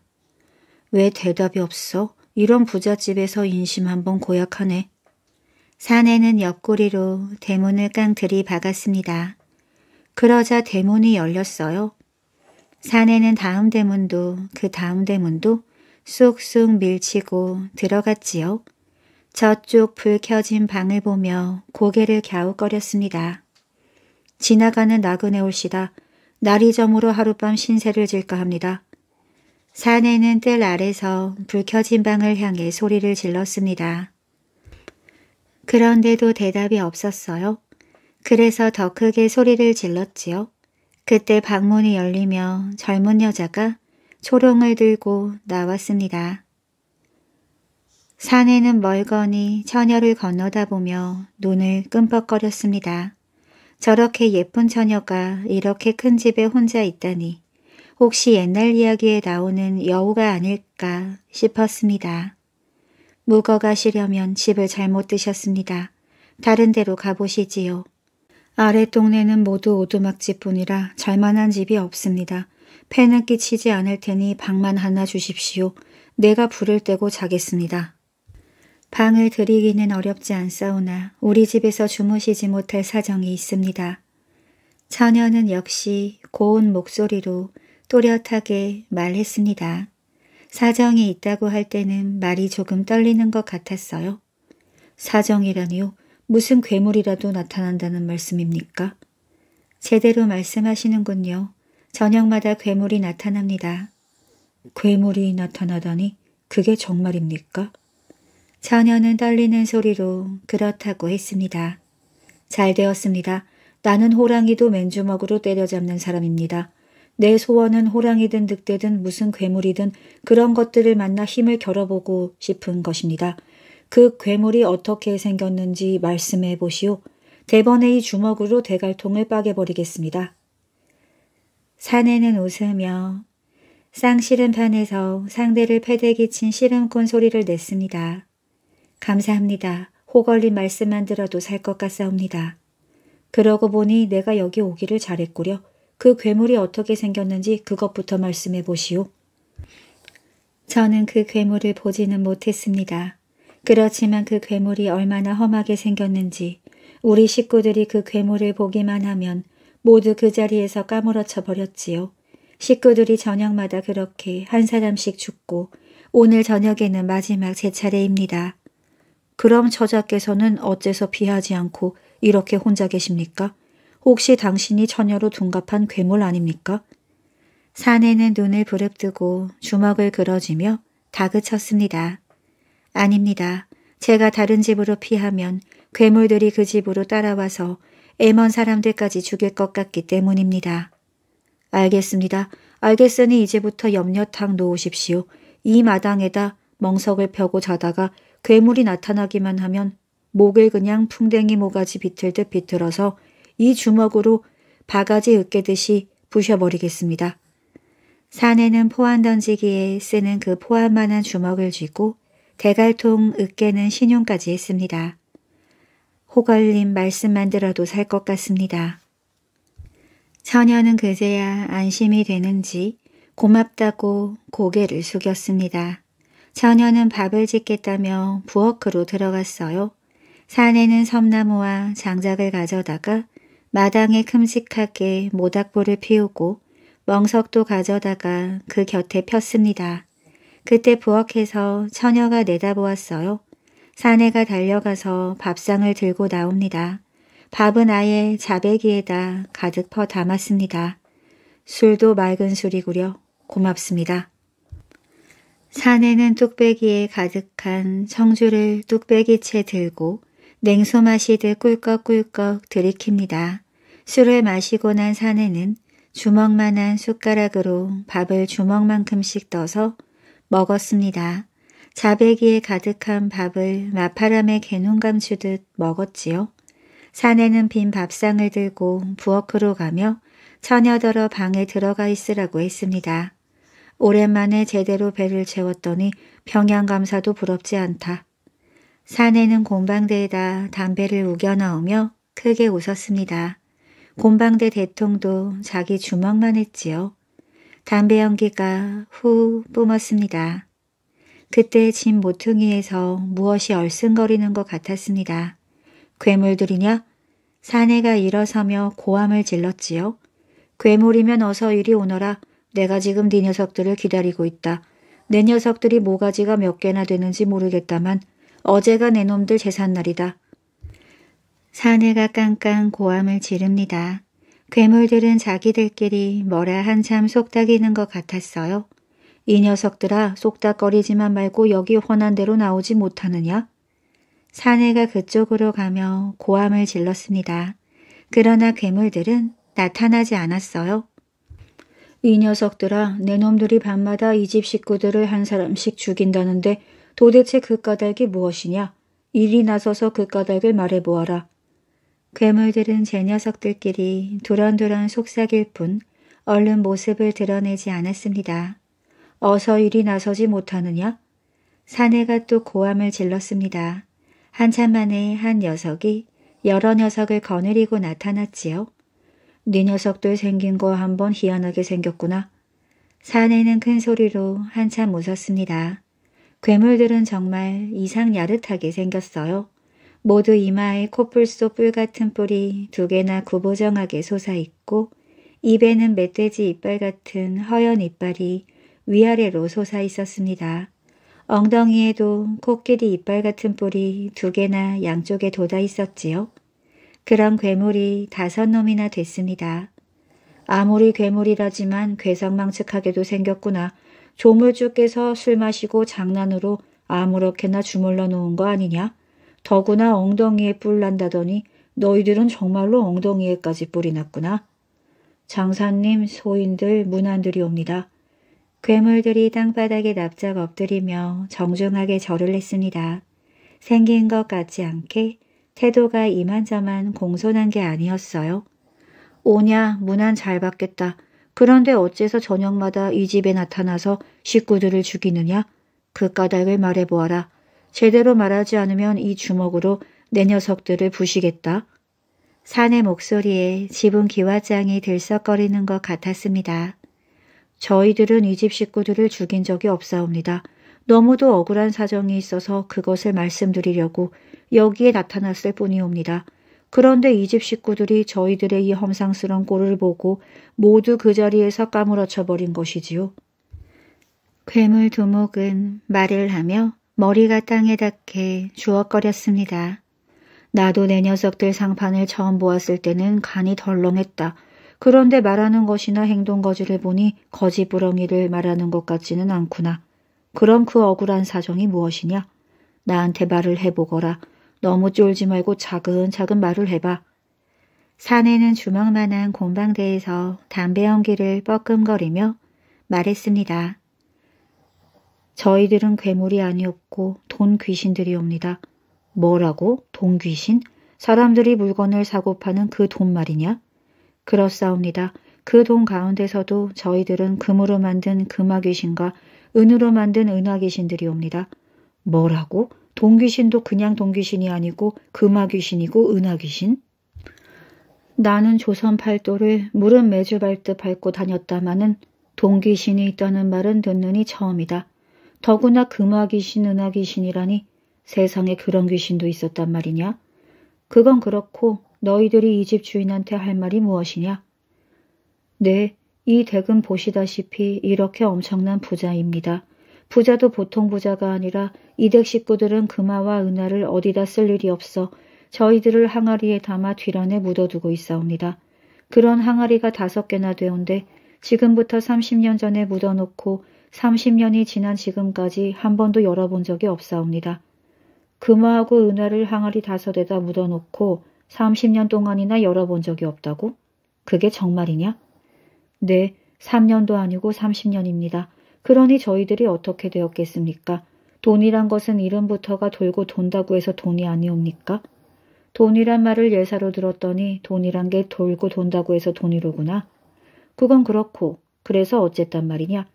S1: 왜 대답이 없어? 이런 부잣집에서 인심 한번 고약하네. 사내는 옆구리로 대문을 깡들이 박았습니다. 그러자 대문이 열렸어요. 사내는 다음 대문도 그 다음 대문도 쑥쑥 밀치고 들어갔지요. 저쪽 불 켜진 방을 보며 고개를 갸웃거렸습니다. 지나가는 나그네 올시다. 날이 저으로 하룻밤 신세를 질까 합니다. 사내는 뜰 아래서 불 켜진 방을 향해 소리를 질렀습니다. 그런데도 대답이 없었어요. 그래서 더 크게 소리를 질렀지요. 그때 방문이 열리며 젊은 여자가 초롱을 들고 나왔습니다. 산에는 멀거니 처녀를 건너다 보며 눈을 끔뻑거렸습니다. 저렇게 예쁜 처녀가 이렇게 큰 집에 혼자 있다니 혹시 옛날 이야기에 나오는 여우가 아닐까 싶었습니다. 묵어가시려면 집을 잘못 드셨습니다. 다른 데로 가보시지요. 아래 동네는 모두 오두막집뿐이라 잘만한 집이 없습니다. 폐는 끼치지 않을 테니 방만 하나 주십시오. 내가 불을 떼고 자겠습니다. 방을 들이기는 어렵지 않사오나 우리 집에서 주무시지 못할 사정이 있습니다. 처녀는 역시 고운 목소리로 또렷하게 말했습니다. 사정이 있다고 할 때는 말이 조금 떨리는 것 같았어요. 사정이라니요? 무슨 괴물이라도 나타난다는 말씀입니까? 제대로 말씀하시는군요. 저녁마다 괴물이 나타납니다. 괴물이 나타나다니 그게 정말입니까? 처녀는 떨리는 소리로 그렇다고 했습니다. 잘 되었습니다. 나는 호랑이도 맨주먹으로 때려잡는 사람입니다. 내 소원은 호랑이든 늑대든 무슨 괴물이든 그런 것들을 만나 힘을 겨뤄보고 싶은 것입니다. 그 괴물이 어떻게 생겼는지 말씀해 보시오. 대번에 이 주먹으로 대갈통을 빠개버리겠습니다. 사내는 웃으며 쌍씨름판에서 상대를 패대기 친 씨름꾼 소리를 냈습니다. 감사합니다. 호걸린 말씀만 들어도 살 것 같사옵니다. 그러고 보니 내가 여기 오기를 잘했구려. 그 괴물이 어떻게 생겼는지 그것부터 말씀해 보시오. 저는 그 괴물을 보지는 못했습니다. 그렇지만 그 괴물이 얼마나 험하게 생겼는지 우리 식구들이 그 괴물을 보기만 하면 모두 그 자리에서 까무러쳐 버렸지요. 식구들이 저녁마다 그렇게 한 사람씩 죽고 오늘 저녁에는 마지막 제 차례입니다. 그럼 저자께서는 어째서 피하지 않고 이렇게 혼자 계십니까? 혹시 당신이 처녀로 둔갑한 괴물 아닙니까? 사내는 눈을 부릅뜨고 주먹을 그러지며 다그쳤습니다. 아닙니다. 제가 다른 집으로 피하면 괴물들이 그 집으로 따라와서 애먼 사람들까지 죽일 것 같기 때문입니다. 알겠습니다. 알겠으니 이제부터 염려탕 놓으십시오. 이 마당에다 멍석을 펴고 자다가 괴물이 나타나기만 하면 목을 그냥 풍뎅이 모가지 비틀 듯 비틀어서 이 주먹으로 바가지 으깨듯이 부셔버리겠습니다. 사내는 포안 던지기에 쓰는 그 포안만한 주먹을 쥐고 대갈통 으깨는 신용까지 했습니다. 호걸님 말씀만 들어도 살 것 같습니다. 처녀는 그제야 안심이 되는지 고맙다고 고개를 숙였습니다. 처녀는 밥을 짓겠다며 부엌으로 들어갔어요. 사내는 섬나무와 장작을 가져다가 마당에 큼직하게 모닥불을 피우고 멍석도 가져다가 그 곁에 폈습니다. 그때 부엌에서 처녀가 내다보았어요. 사내가 달려가서 밥상을 들고 나옵니다. 밥은 아예 자배기에다 가득 퍼 담았습니다. 술도 맑은 술이구려. 고맙습니다. 사내는 뚝배기에 가득한 청주를 뚝배기채 들고 냉소 마시듯 꿀꺽꿀꺽 들이킵니다. 술을 마시고 난 사내는 주먹만한 숟가락으로 밥을 주먹만큼씩 떠서 먹었습니다. 자배기에 가득한 밥을 마파람에 개눈 감추듯 먹었지요. 사내는 빈 밥상을 들고 부엌으로 가며 처녀더러 방에 들어가 있으라고 했습니다. 오랜만에 제대로 배를 채웠더니 평양감사도 부럽지 않다. 사내는 곰방대에다 담배를 우겨 넣으며 크게 웃었습니다. 곰방대 대통도 자기 주먹만 했지요. 담배 연기가 후 뿜었습니다. 그때 집 모퉁이에서 무엇이 얼씬거리는 것 같았습니다. 괴물들이냐? 사내가 일어서며 고함을 질렀지요. 괴물이면 어서 이리 오너라. 내가 지금 네 녀석들을 기다리고 있다. 내 녀석들이 모가지가 몇 개나 되는지 모르겠다만 어제가 내 놈들 재산날이다. 사내가 깡깡 고함을 지릅니다. 괴물들은 자기들끼리 뭐라 한참 속닥이는 것 같았어요. 이 녀석들아 속닥거리지만 말고 여기 훤한 대로 나오지 못하느냐? 사내가 그쪽으로 가며 고함을 질렀습니다. 그러나 괴물들은 나타나지 않았어요. 이 녀석들아 내 놈들이 밤마다 이 집 식구들을 한 사람씩 죽인다는데 도대체 그 까닭이 무엇이냐? 일이 나서서 그 까닭을 말해보아라. 괴물들은 제 녀석들끼리 도란도란 속삭일 뿐 얼른 모습을 드러내지 않았습니다. 어서 일이 나서지 못하느냐? 사내가 또 고함을 질렀습니다. 한참 만에 한 녀석이 여러 녀석을 거느리고 나타났지요. 네 녀석들 생긴 거 한번 희한하게 생겼구나. 사내는 큰 소리로 한참 웃었습니다. 괴물들은 정말 이상 야릇하게 생겼어요. 모두 이마에 코뿔소 뿔 같은 뿔이 두 개나 구보정하게 솟아있고 입에는 멧돼지 이빨 같은 허연 이빨이 위아래로 솟아있었습니다. 엉덩이에도 코끼리 이빨 같은 뿔이 두 개나 양쪽에 돋아 있었지요. 그런 괴물이 다섯 놈이나 됐습니다. 아무리 괴물이라지만 괴성망측하게도 생겼구나. 조물주께서 술 마시고 장난으로 아무렇게나 주물러 놓은 거 아니냐? 더구나 엉덩이에 뿔 난다더니 너희들은 정말로 엉덩이에까지 뿔이 났구나. 장사님, 소인들, 문안들이 옵니다. 괴물들이 땅바닥에 납작 엎드리며 정중하게 절을 했습니다. 생긴 것 같지 않게 태도가 이만저만 공손한 게 아니었어요. 오냐, 문안 잘 받겠다. 그런데 어째서 저녁마다 이 집에 나타나서 식구들을 죽이느냐? 그 까닭을 말해보아라. 제대로 말하지 않으면 이 주먹으로 내 녀석들을 부시겠다. 산의 목소리에 집은 기와장이 들썩거리는 것 같았습니다. 저희들은 이 집 식구들을 죽인 적이 없사옵니다. 너무도 억울한 사정이 있어서 그것을 말씀드리려고 여기에 나타났을 뿐이옵니다. 그런데 이 집 식구들이 저희들의 이험상스러운 꼴을 보고 모두 그 자리에서 까무러쳐 버린 것이지요. 괴물 두목은 말을 하며 머리가 땅에 닿게 주워거렸습니다. 나도 내 녀석들 상판을 처음 보았을 때는 간이 덜렁했다. 그런데 말하는 것이나 행동 거지를 보니 거지부렁이를 말하는 것 같지는 않구나. 그럼 그 억울한 사정이 무엇이냐? 나한테 말을 해보거라. 너무 쫄지 말고 차근차근 말을 해봐. 사내는 주먹만한 공방대에서 담배 연기를 뻐끔거리며 말했습니다. 저희들은 괴물이 아니었고 돈 귀신들이옵니다. 뭐라고? 돈 귀신? 사람들이 물건을 사고 파는 그 돈 말이냐? 그렇사옵니다. 그 돈 가운데서도 저희들은 금으로 만든 금화 귀신과 은으로 만든 은화 귀신들이옵니다. 뭐라고? 동귀신도 그냥 동귀신이 아니고 금화귀신이고 은화귀신 나는 조선 팔도를 물은 매주 발듯 밟고 다녔다마는 동귀신이 있다는 말은 듣느니 처음이다. 더구나 금화귀신, 은화귀신이라니 세상에 그런 귀신도 있었단 말이냐? 그건 그렇고 너희들이 이 집 주인한테 할 말이 무엇이냐? 네, 이 댁은 보시다시피 이렇게 엄청난 부자입니다. 부자도 보통 부자가 아니라 이댁 식구들은 금화와 은화를 어디다 쓸 일이 없어 저희들을 항아리에 담아 뒤란에 묻어두고 있사옵니다. 그런 항아리가 다섯 개나 되온데 지금부터 30년 전에 묻어놓고 30년이 지난 지금까지 한 번도 열어본 적이 없사옵니다. 금화하고 은화를 항아리 다섯에다 묻어놓고 30년 동안이나 열어본 적이 없다고? 그게 정말이냐? 네, 3년도 아니고 30년입니다. 그러니 저희들이 어떻게 되었겠습니까? 돈이란 것은 이름부터가 돌고 돈다고 해서 돈이 아니옵니까? 돈이란 말을 예사로 들었더니 돈이란 게 돌고 돈다고 해서 돈이로구나. 그건 그렇고 그래서 어쨌단 말이냐.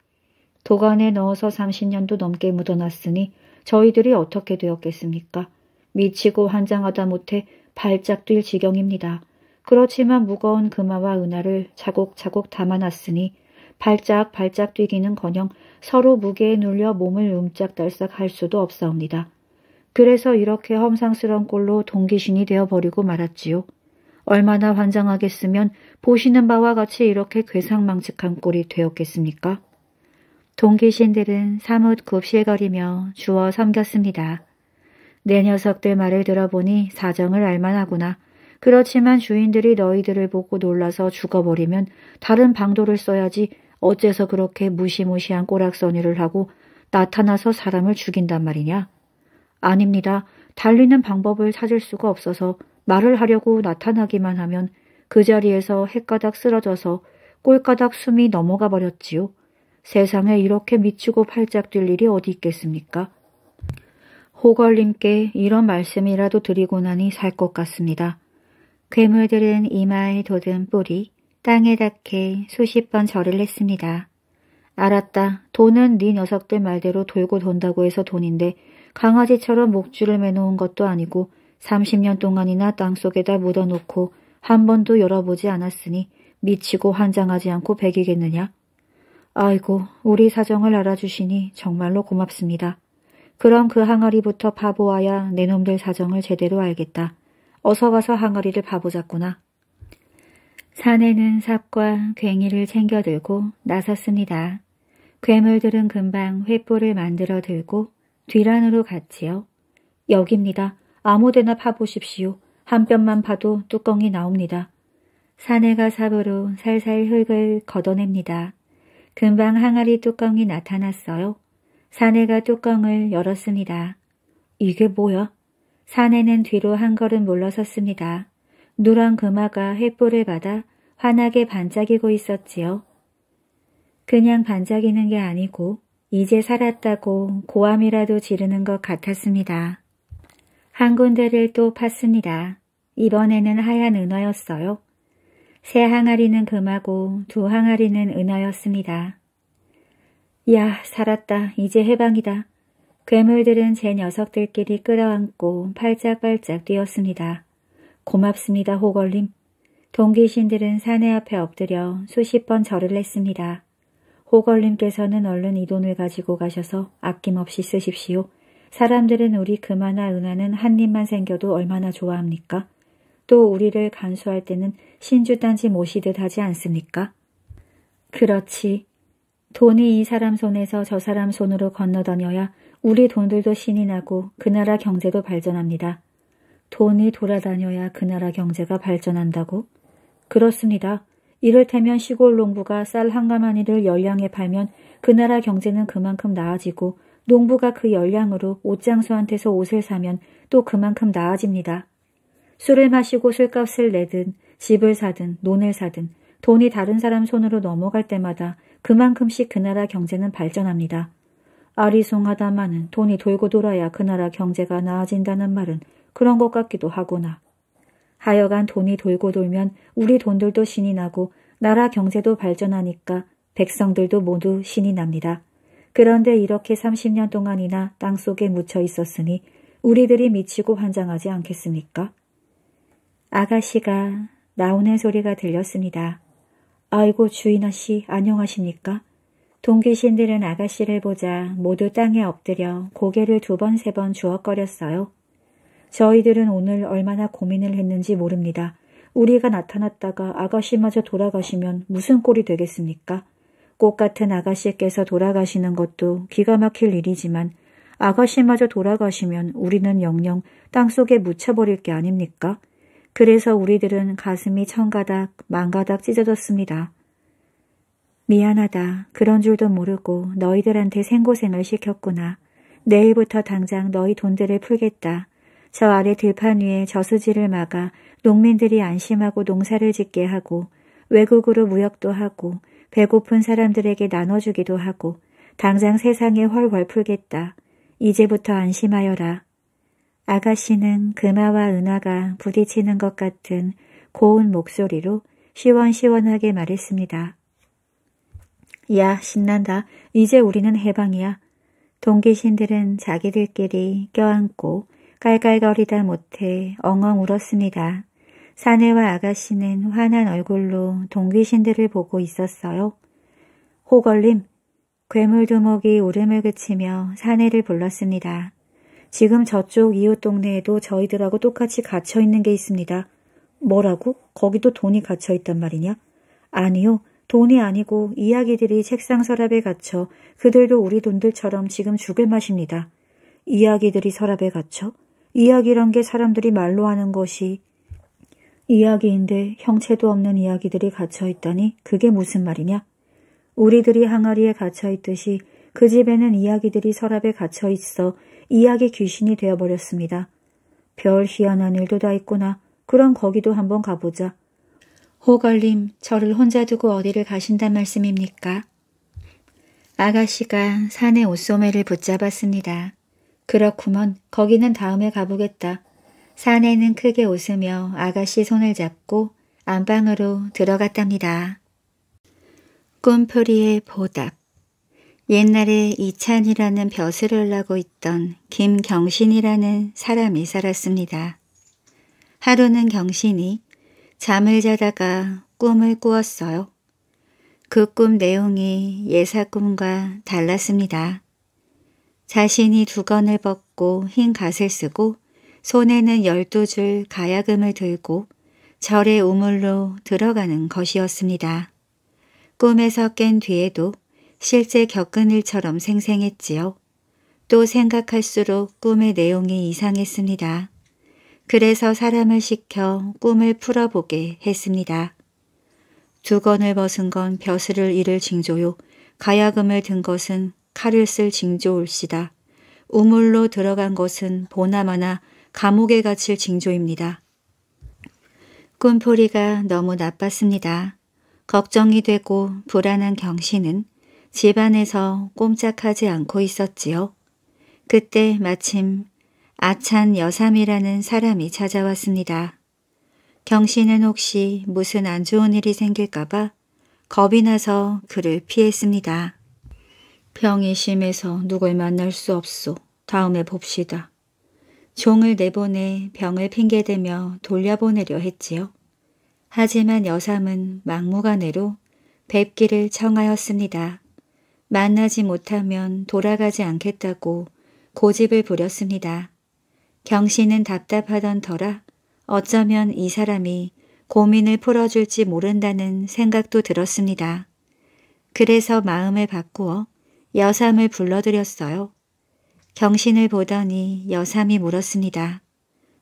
S1: 도관에 넣어서 30년도 넘게 묻어놨으니 저희들이 어떻게 되었겠습니까? 미치고 환장하다 못해 발짝 뛸 지경입니다. 그렇지만 무거운 금화와 은화를 차곡차곡 담아놨으니 발짝발짝 발짝 뛰기는커녕 서로 무게에 눌려 몸을 움짝달싹 할 수도 없사옵니다. 그래서 이렇게 험상스러운 꼴로 동기신이 되어버리고 말았지요. 얼마나 환장하겠으면 보시는 바와 같이 이렇게 괴상망측한 꼴이 되었겠습니까? 동기신들은 사뭇 굽실거리며 주워 섬겼습니다. 내 녀석들 말을 들어보니 사정을 알만하구나. 그렇지만 주인들이 너희들을 보고 놀라서 죽어버리면 다른 방도를 써야지 어째서 그렇게 무시무시한 꼬락서니를 하고 나타나서 사람을 죽인단 말이냐? 아닙니다. 달리는 방법을 찾을 수가 없어서 말을 하려고 나타나기만 하면 그 자리에서 헷가닥 쓰러져서 꼴가닥 숨이 넘어가 버렸지요. 세상에 이렇게 미치고 팔짝 뛸 일이 어디 있겠습니까? 호걸님께 이런 말씀이라도 드리고 나니 살 것 같습니다. 괴물들은 이마에 돋은 뿌리, 땅에 닿게 수십 번 절을 했습니다. 알았다. 돈은 네 녀석들 말대로 돌고 돈다고 해서 돈인데 강아지처럼 목줄을 매놓은 것도 아니고 30년 동안이나 땅속에다 묻어놓고 한 번도 열어보지 않았으니 미치고 환장하지 않고 베기겠느냐 아이고, 우리 사정을 알아주시니 정말로 고맙습니다. 그럼 그 항아리부터 파보아야 내 놈들 사정을 제대로 알겠다. 어서 가서 항아리를 파보자꾸나. 사내는 삽과 괭이를 챙겨 들고 나섰습니다. 괴물들은 금방 횃불을 만들어 들고 뒤란으로 갔지요. 여기입니다 아무데나 파보십시오. 한 뼘만 파도 뚜껑이 나옵니다. 사내가 삽으로 살살 흙을 걷어냅니다. 금방 항아리 뚜껑이 나타났어요. 사내가 뚜껑을 열었습니다. 이게 뭐야? 사내는 뒤로 한 걸음 물러섰습니다. 노란 금화가 횃불을 받아 환하게 반짝이고 있었지요. 그냥 반짝이는 게 아니고 이제 살았다고 고함이라도 지르는 것 같았습니다. 한 군데를 또 팠습니다. 이번에는 하얀 은화였어요. 세 항아리는 금하고 두 항아리는 은화였습니다. 야 살았다 이제 해방이다. 괴물들은 제 녀석들끼리 끌어안고 팔짝팔짝 뛰었습니다. 고맙습니다, 호걸님. 동기신들은 사내 앞에 엎드려 수십 번 절을 했습니다. 호걸님께서는 얼른 이 돈을 가지고 가셔서 아낌없이 쓰십시오. 사람들은 우리 금화나 은화는 한 입만 생겨도 얼마나 좋아합니까? 또 우리를 간수할 때는 신주단지 모시듯 하지 않습니까? 그렇지. 돈이 이 사람 손에서 저 사람 손으로 건너다녀야 우리 돈들도 신이 나고 그 나라 경제도 발전합니다. 돈이 돌아다녀야 그 나라 경제가 발전한다고? 그렇습니다. 이를테면 시골 농부가 쌀 한 가마니를 열량에 팔면 그 나라 경제는 그만큼 나아지고 농부가 그 열량으로 옷장수한테서 옷을 사면 또 그만큼 나아집니다. 술을 마시고 술값을 내든 집을 사든 논을 사든 돈이 다른 사람 손으로 넘어갈 때마다 그만큼씩 그 나라 경제는 발전합니다. 아리송하다마는 돈이 돌고 돌아야 그 나라 경제가 나아진다는 말은 그런 것 같기도 하구나. 하여간 돈이 돌고 돌면 우리 돈들도 신이 나고 나라 경제도 발전하니까 백성들도 모두 신이 납니다. 그런데 이렇게 30년 동안이나 땅 속에 묻혀 있었으니 우리들이 미치고 환장하지 않겠습니까? 아가씨가 나오는 소리가 들렸습니다. 아이고 주인 아씨 안녕하십니까? 동귀신들은 아가씨를 보자 모두 땅에 엎드려 고개를 두 번 세 번 주걱거렸어요. 저희들은 오늘 얼마나 고민을 했는지 모릅니다. 우리가 나타났다가 아가씨마저 돌아가시면 무슨 꼴이 되겠습니까? 꽃 같은 아가씨께서 돌아가시는 것도 기가 막힐 일이지만 아가씨마저 돌아가시면 우리는 영영 땅속에 묻혀버릴 게 아닙니까? 그래서 우리들은 가슴이 천가닥 만가닥 찢어졌습니다. 미안하다. 그런 줄도 모르고 너희들한테 생고생을 시켰구나. 내일부터 당장 너희 돈들을 풀겠다. 저 아래 들판 위에 저수지를 막아 농민들이 안심하고 농사를 짓게 하고 외국으로 무역도 하고 배고픈 사람들에게 나눠주기도 하고 당장 세상에 헐헐 풀겠다. 이제부터 안심하여라. 아가씨는 금화와 은화가 부딪히는 것 같은 고운 목소리로 시원시원하게 말했습니다. 야 신난다. 이제 우리는 해방이야. 동기신들은 자기들끼리 껴안고 깔깔거리다 못해 엉엉 울었습니다. 사내와 아가씨는 환한 얼굴로 동귀신들을 보고 있었어요. 호걸림, 괴물 두목이 울음을 그치며 사내를 불렀습니다. 지금 저쪽 이웃 동네에도 저희들하고 똑같이 갇혀있는 게 있습니다. 뭐라고? 거기도 돈이 갇혀있단 말이냐? 아니요. 돈이 아니고 이야기들이 책상 서랍에 갇혀 그들도 우리 돈들처럼 지금 죽을 맛입니다. 이야기들이 서랍에 갇혀? 이야기란 게 사람들이 말로 하는 것이 이야기인데 형체도 없는 이야기들이 갇혀 있다니 그게 무슨 말이냐? 우리들이 항아리에 갇혀 있듯이 그 집에는 이야기들이 서랍에 갇혀 있어 이야기 귀신이 되어버렸습니다. 별 희한한 일도 다 있구나. 그럼 거기도 한번 가보자. 호걸님, 저를 혼자 두고 어디를 가신단 말씀입니까? 아가씨가 산의 옷소매를 붙잡았습니다. 그렇구먼. 거기는 다음에 가보겠다. 사내는 크게 웃으며 아가씨 손을 잡고 안방으로 들어갔답니다. 꿈풀이의 보답 옛날에 이찬이라는 벼슬을 나고 있던 김경신이라는 사람이 살았습니다. 하루는 경신이 잠을 자다가 꿈을 꾸었어요. 그 꿈 내용이 예사 꿈과 달랐습니다. 자신이 두건을 벗고 흰 갓을 쓰고 손에는 열두 줄 가야금을 들고 절의 우물로 들어가는 것이었습니다. 꿈에서 깬 뒤에도 실제 겪은 일처럼 생생했지요. 또 생각할수록 꿈의 내용이 이상했습니다. 그래서 사람을 시켜 꿈을 풀어보게 했습니다. 두건을 벗은 건 벼슬을 잃을 징조요. 가야금을 든 것은 칼을 쓸 징조올시다. 우물로 들어간 것은 보나마나 감옥에 갇힐 징조입니다. 꿈풀이가 너무 나빴습니다. 걱정이 되고 불안한 경신은 집안에서 꼼짝하지 않고 있었지요. 그때 마침 아찬 여삼이라는 사람이 찾아왔습니다. 경신은 혹시 무슨 안 좋은 일이 생길까봐 겁이 나서 그를 피했습니다. 병이 심해서 누굴 만날 수 없소. 다음에 봅시다. 종을 내보내 병을 핑계대며 돌려보내려 했지요. 하지만 여삼은 막무가내로 뵙기를 청하였습니다. 만나지 못하면 돌아가지 않겠다고 고집을 부렸습니다. 경씨는 답답하던 터라 어쩌면 이 사람이 고민을 풀어줄지 모른다는 생각도 들었습니다. 그래서 마음을 바꾸어 여삼을 불러들였어요. 경신을 보더니 여삼이 물었습니다.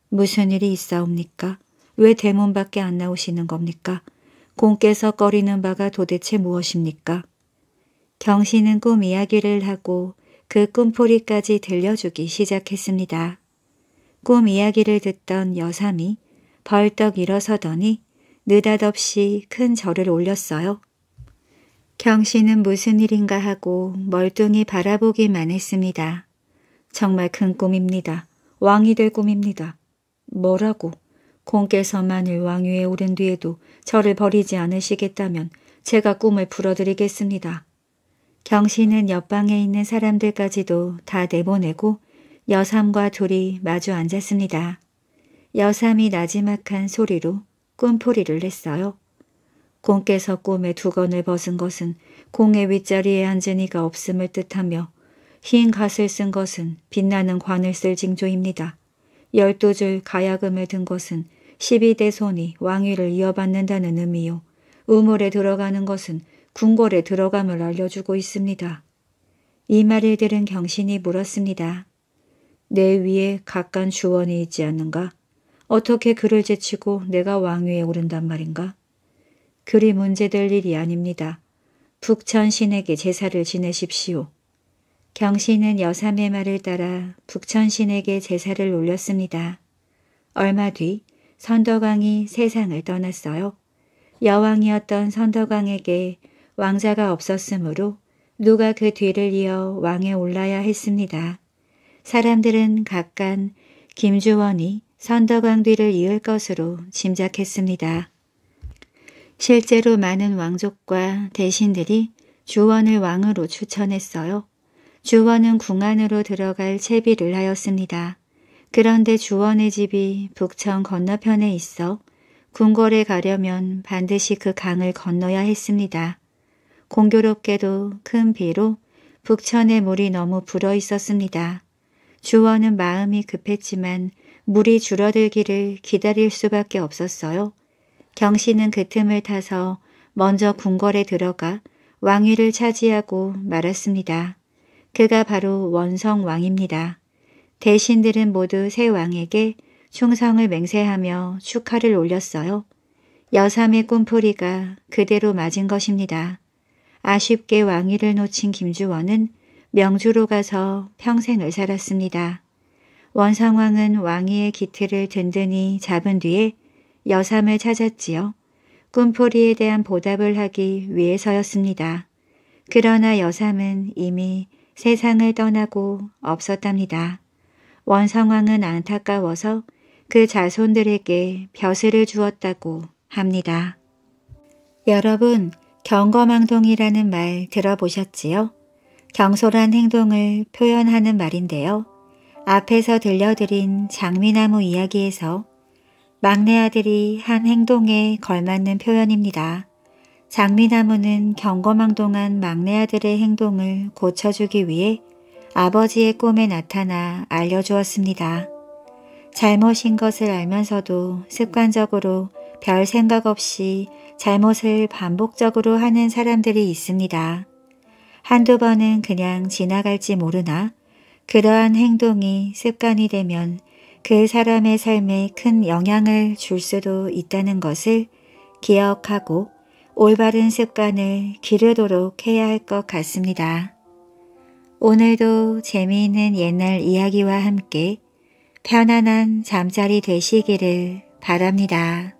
S1: 무슨 일이 있사옵니까? 왜 대문 밖에 안 나오시는 겁니까? 공께서 꺼리는 바가 도대체 무엇입니까? 경신은 꿈 이야기를 하고 그 꿈포리까지 들려주기 시작했습니다. 꿈 이야기를 듣던 여삼이 벌떡 일어서더니 느닷없이 큰 절을 올렸어요. 경씨는 무슨 일인가 하고 멀뚱히 바라보기만 했습니다. 정말 큰 꿈입니다. 왕이 될 꿈입니다. 뭐라고? 공께서만을 왕위에 오른 뒤에도 저를 버리지 않으시겠다면 제가 꿈을 풀어드리겠습니다. 경씨는 옆방에 있는 사람들까지도 다 내보내고 여삼과 둘이 마주 앉았습니다. 여삼이 나지막한 소리로 꿈풀이를 했어요. 공께서 꿈에 두건을 벗은 것은 공의 윗자리에 앉은 이가 없음을 뜻하며 흰 갓을 쓴 것은 빛나는 관을 쓸 징조입니다. 열두 줄 가야금을 든 것은 12대 손이 왕위를 이어받는다는 의미요. 우물에 들어가는 것은 궁궐에 들어감을 알려주고 있습니다. 이 말을 들은 경신이 물었습니다. 내 위에 각간 주원이 있지 않는가? 어떻게 그를 제치고 내가 왕위에 오른단 말인가? 그리 문제될 일이 아닙니다. 북천 신에게 제사를 지내십시오. 경신은 여삼의 말을 따라 북천 신에게 제사를 올렸습니다. 얼마 뒤 선덕왕이 세상을 떠났어요. 여왕이었던 선덕왕에게 왕자가 없었으므로 누가 그 뒤를 이어 왕에 올라야 했습니다. 사람들은 각간 김주원이 선덕왕 뒤를 이을 것으로 짐작했습니다. 실제로 많은 왕족과 대신들이 주원을 왕으로 추천했어요. 주원은 궁 안으로 들어갈 채비를 하였습니다. 그런데 주원의 집이 북청 건너편에 있어 궁궐에 가려면 반드시 그 강을 건너야 했습니다. 공교롭게도 큰 비로 북천의 물이 너무 불어 있었습니다. 주원은 마음이 급했지만 물이 줄어들기를 기다릴 수밖에 없었어요. 경씨는 그 틈을 타서 먼저 궁궐에 들어가 왕위를 차지하고 말았습니다. 그가 바로 원성왕입니다. 대신들은 모두 새 왕에게 충성을 맹세하며 축하를 올렸어요. 여삼의 꿈풀이가 그대로 맞은 것입니다. 아쉽게 왕위를 놓친 김주원은 명주로 가서 평생을 살았습니다. 원성왕은 왕위의 기틀을 든든히 잡은 뒤에 여삼을 찾았지요. 꿈포리에 대한 보답을 하기 위해서였습니다. 그러나 여삼은 이미 세상을 떠나고 없었답니다. 원성왕은 안타까워서 그 자손들에게 벼슬을 주었다고 합니다. 여러분, 경거망동이라는 말 들어보셨지요? 경솔한 행동을 표현하는 말인데요. 앞에서 들려드린 장미나무 이야기에서 막내 아들이 한 행동에 걸맞는 표현입니다. 장미나무는 경거망동한 막내 아들의 행동을 고쳐주기 위해 아버지의 꿈에 나타나 알려주었습니다. 잘못인 것을 알면서도 습관적으로 별 생각 없이 잘못을 반복적으로 하는 사람들이 있습니다. 한두 번은 그냥 지나갈지 모르나 그러한 행동이 습관이 되면 그 사람의 삶에 큰 영향을 줄 수도 있다는 것을 기억하고 올바른 습관을 기르도록 해야 할 것 같습니다. 오늘도 재미있는 옛날 이야기와 함께 편안한 잠자리 되시기를 바랍니다.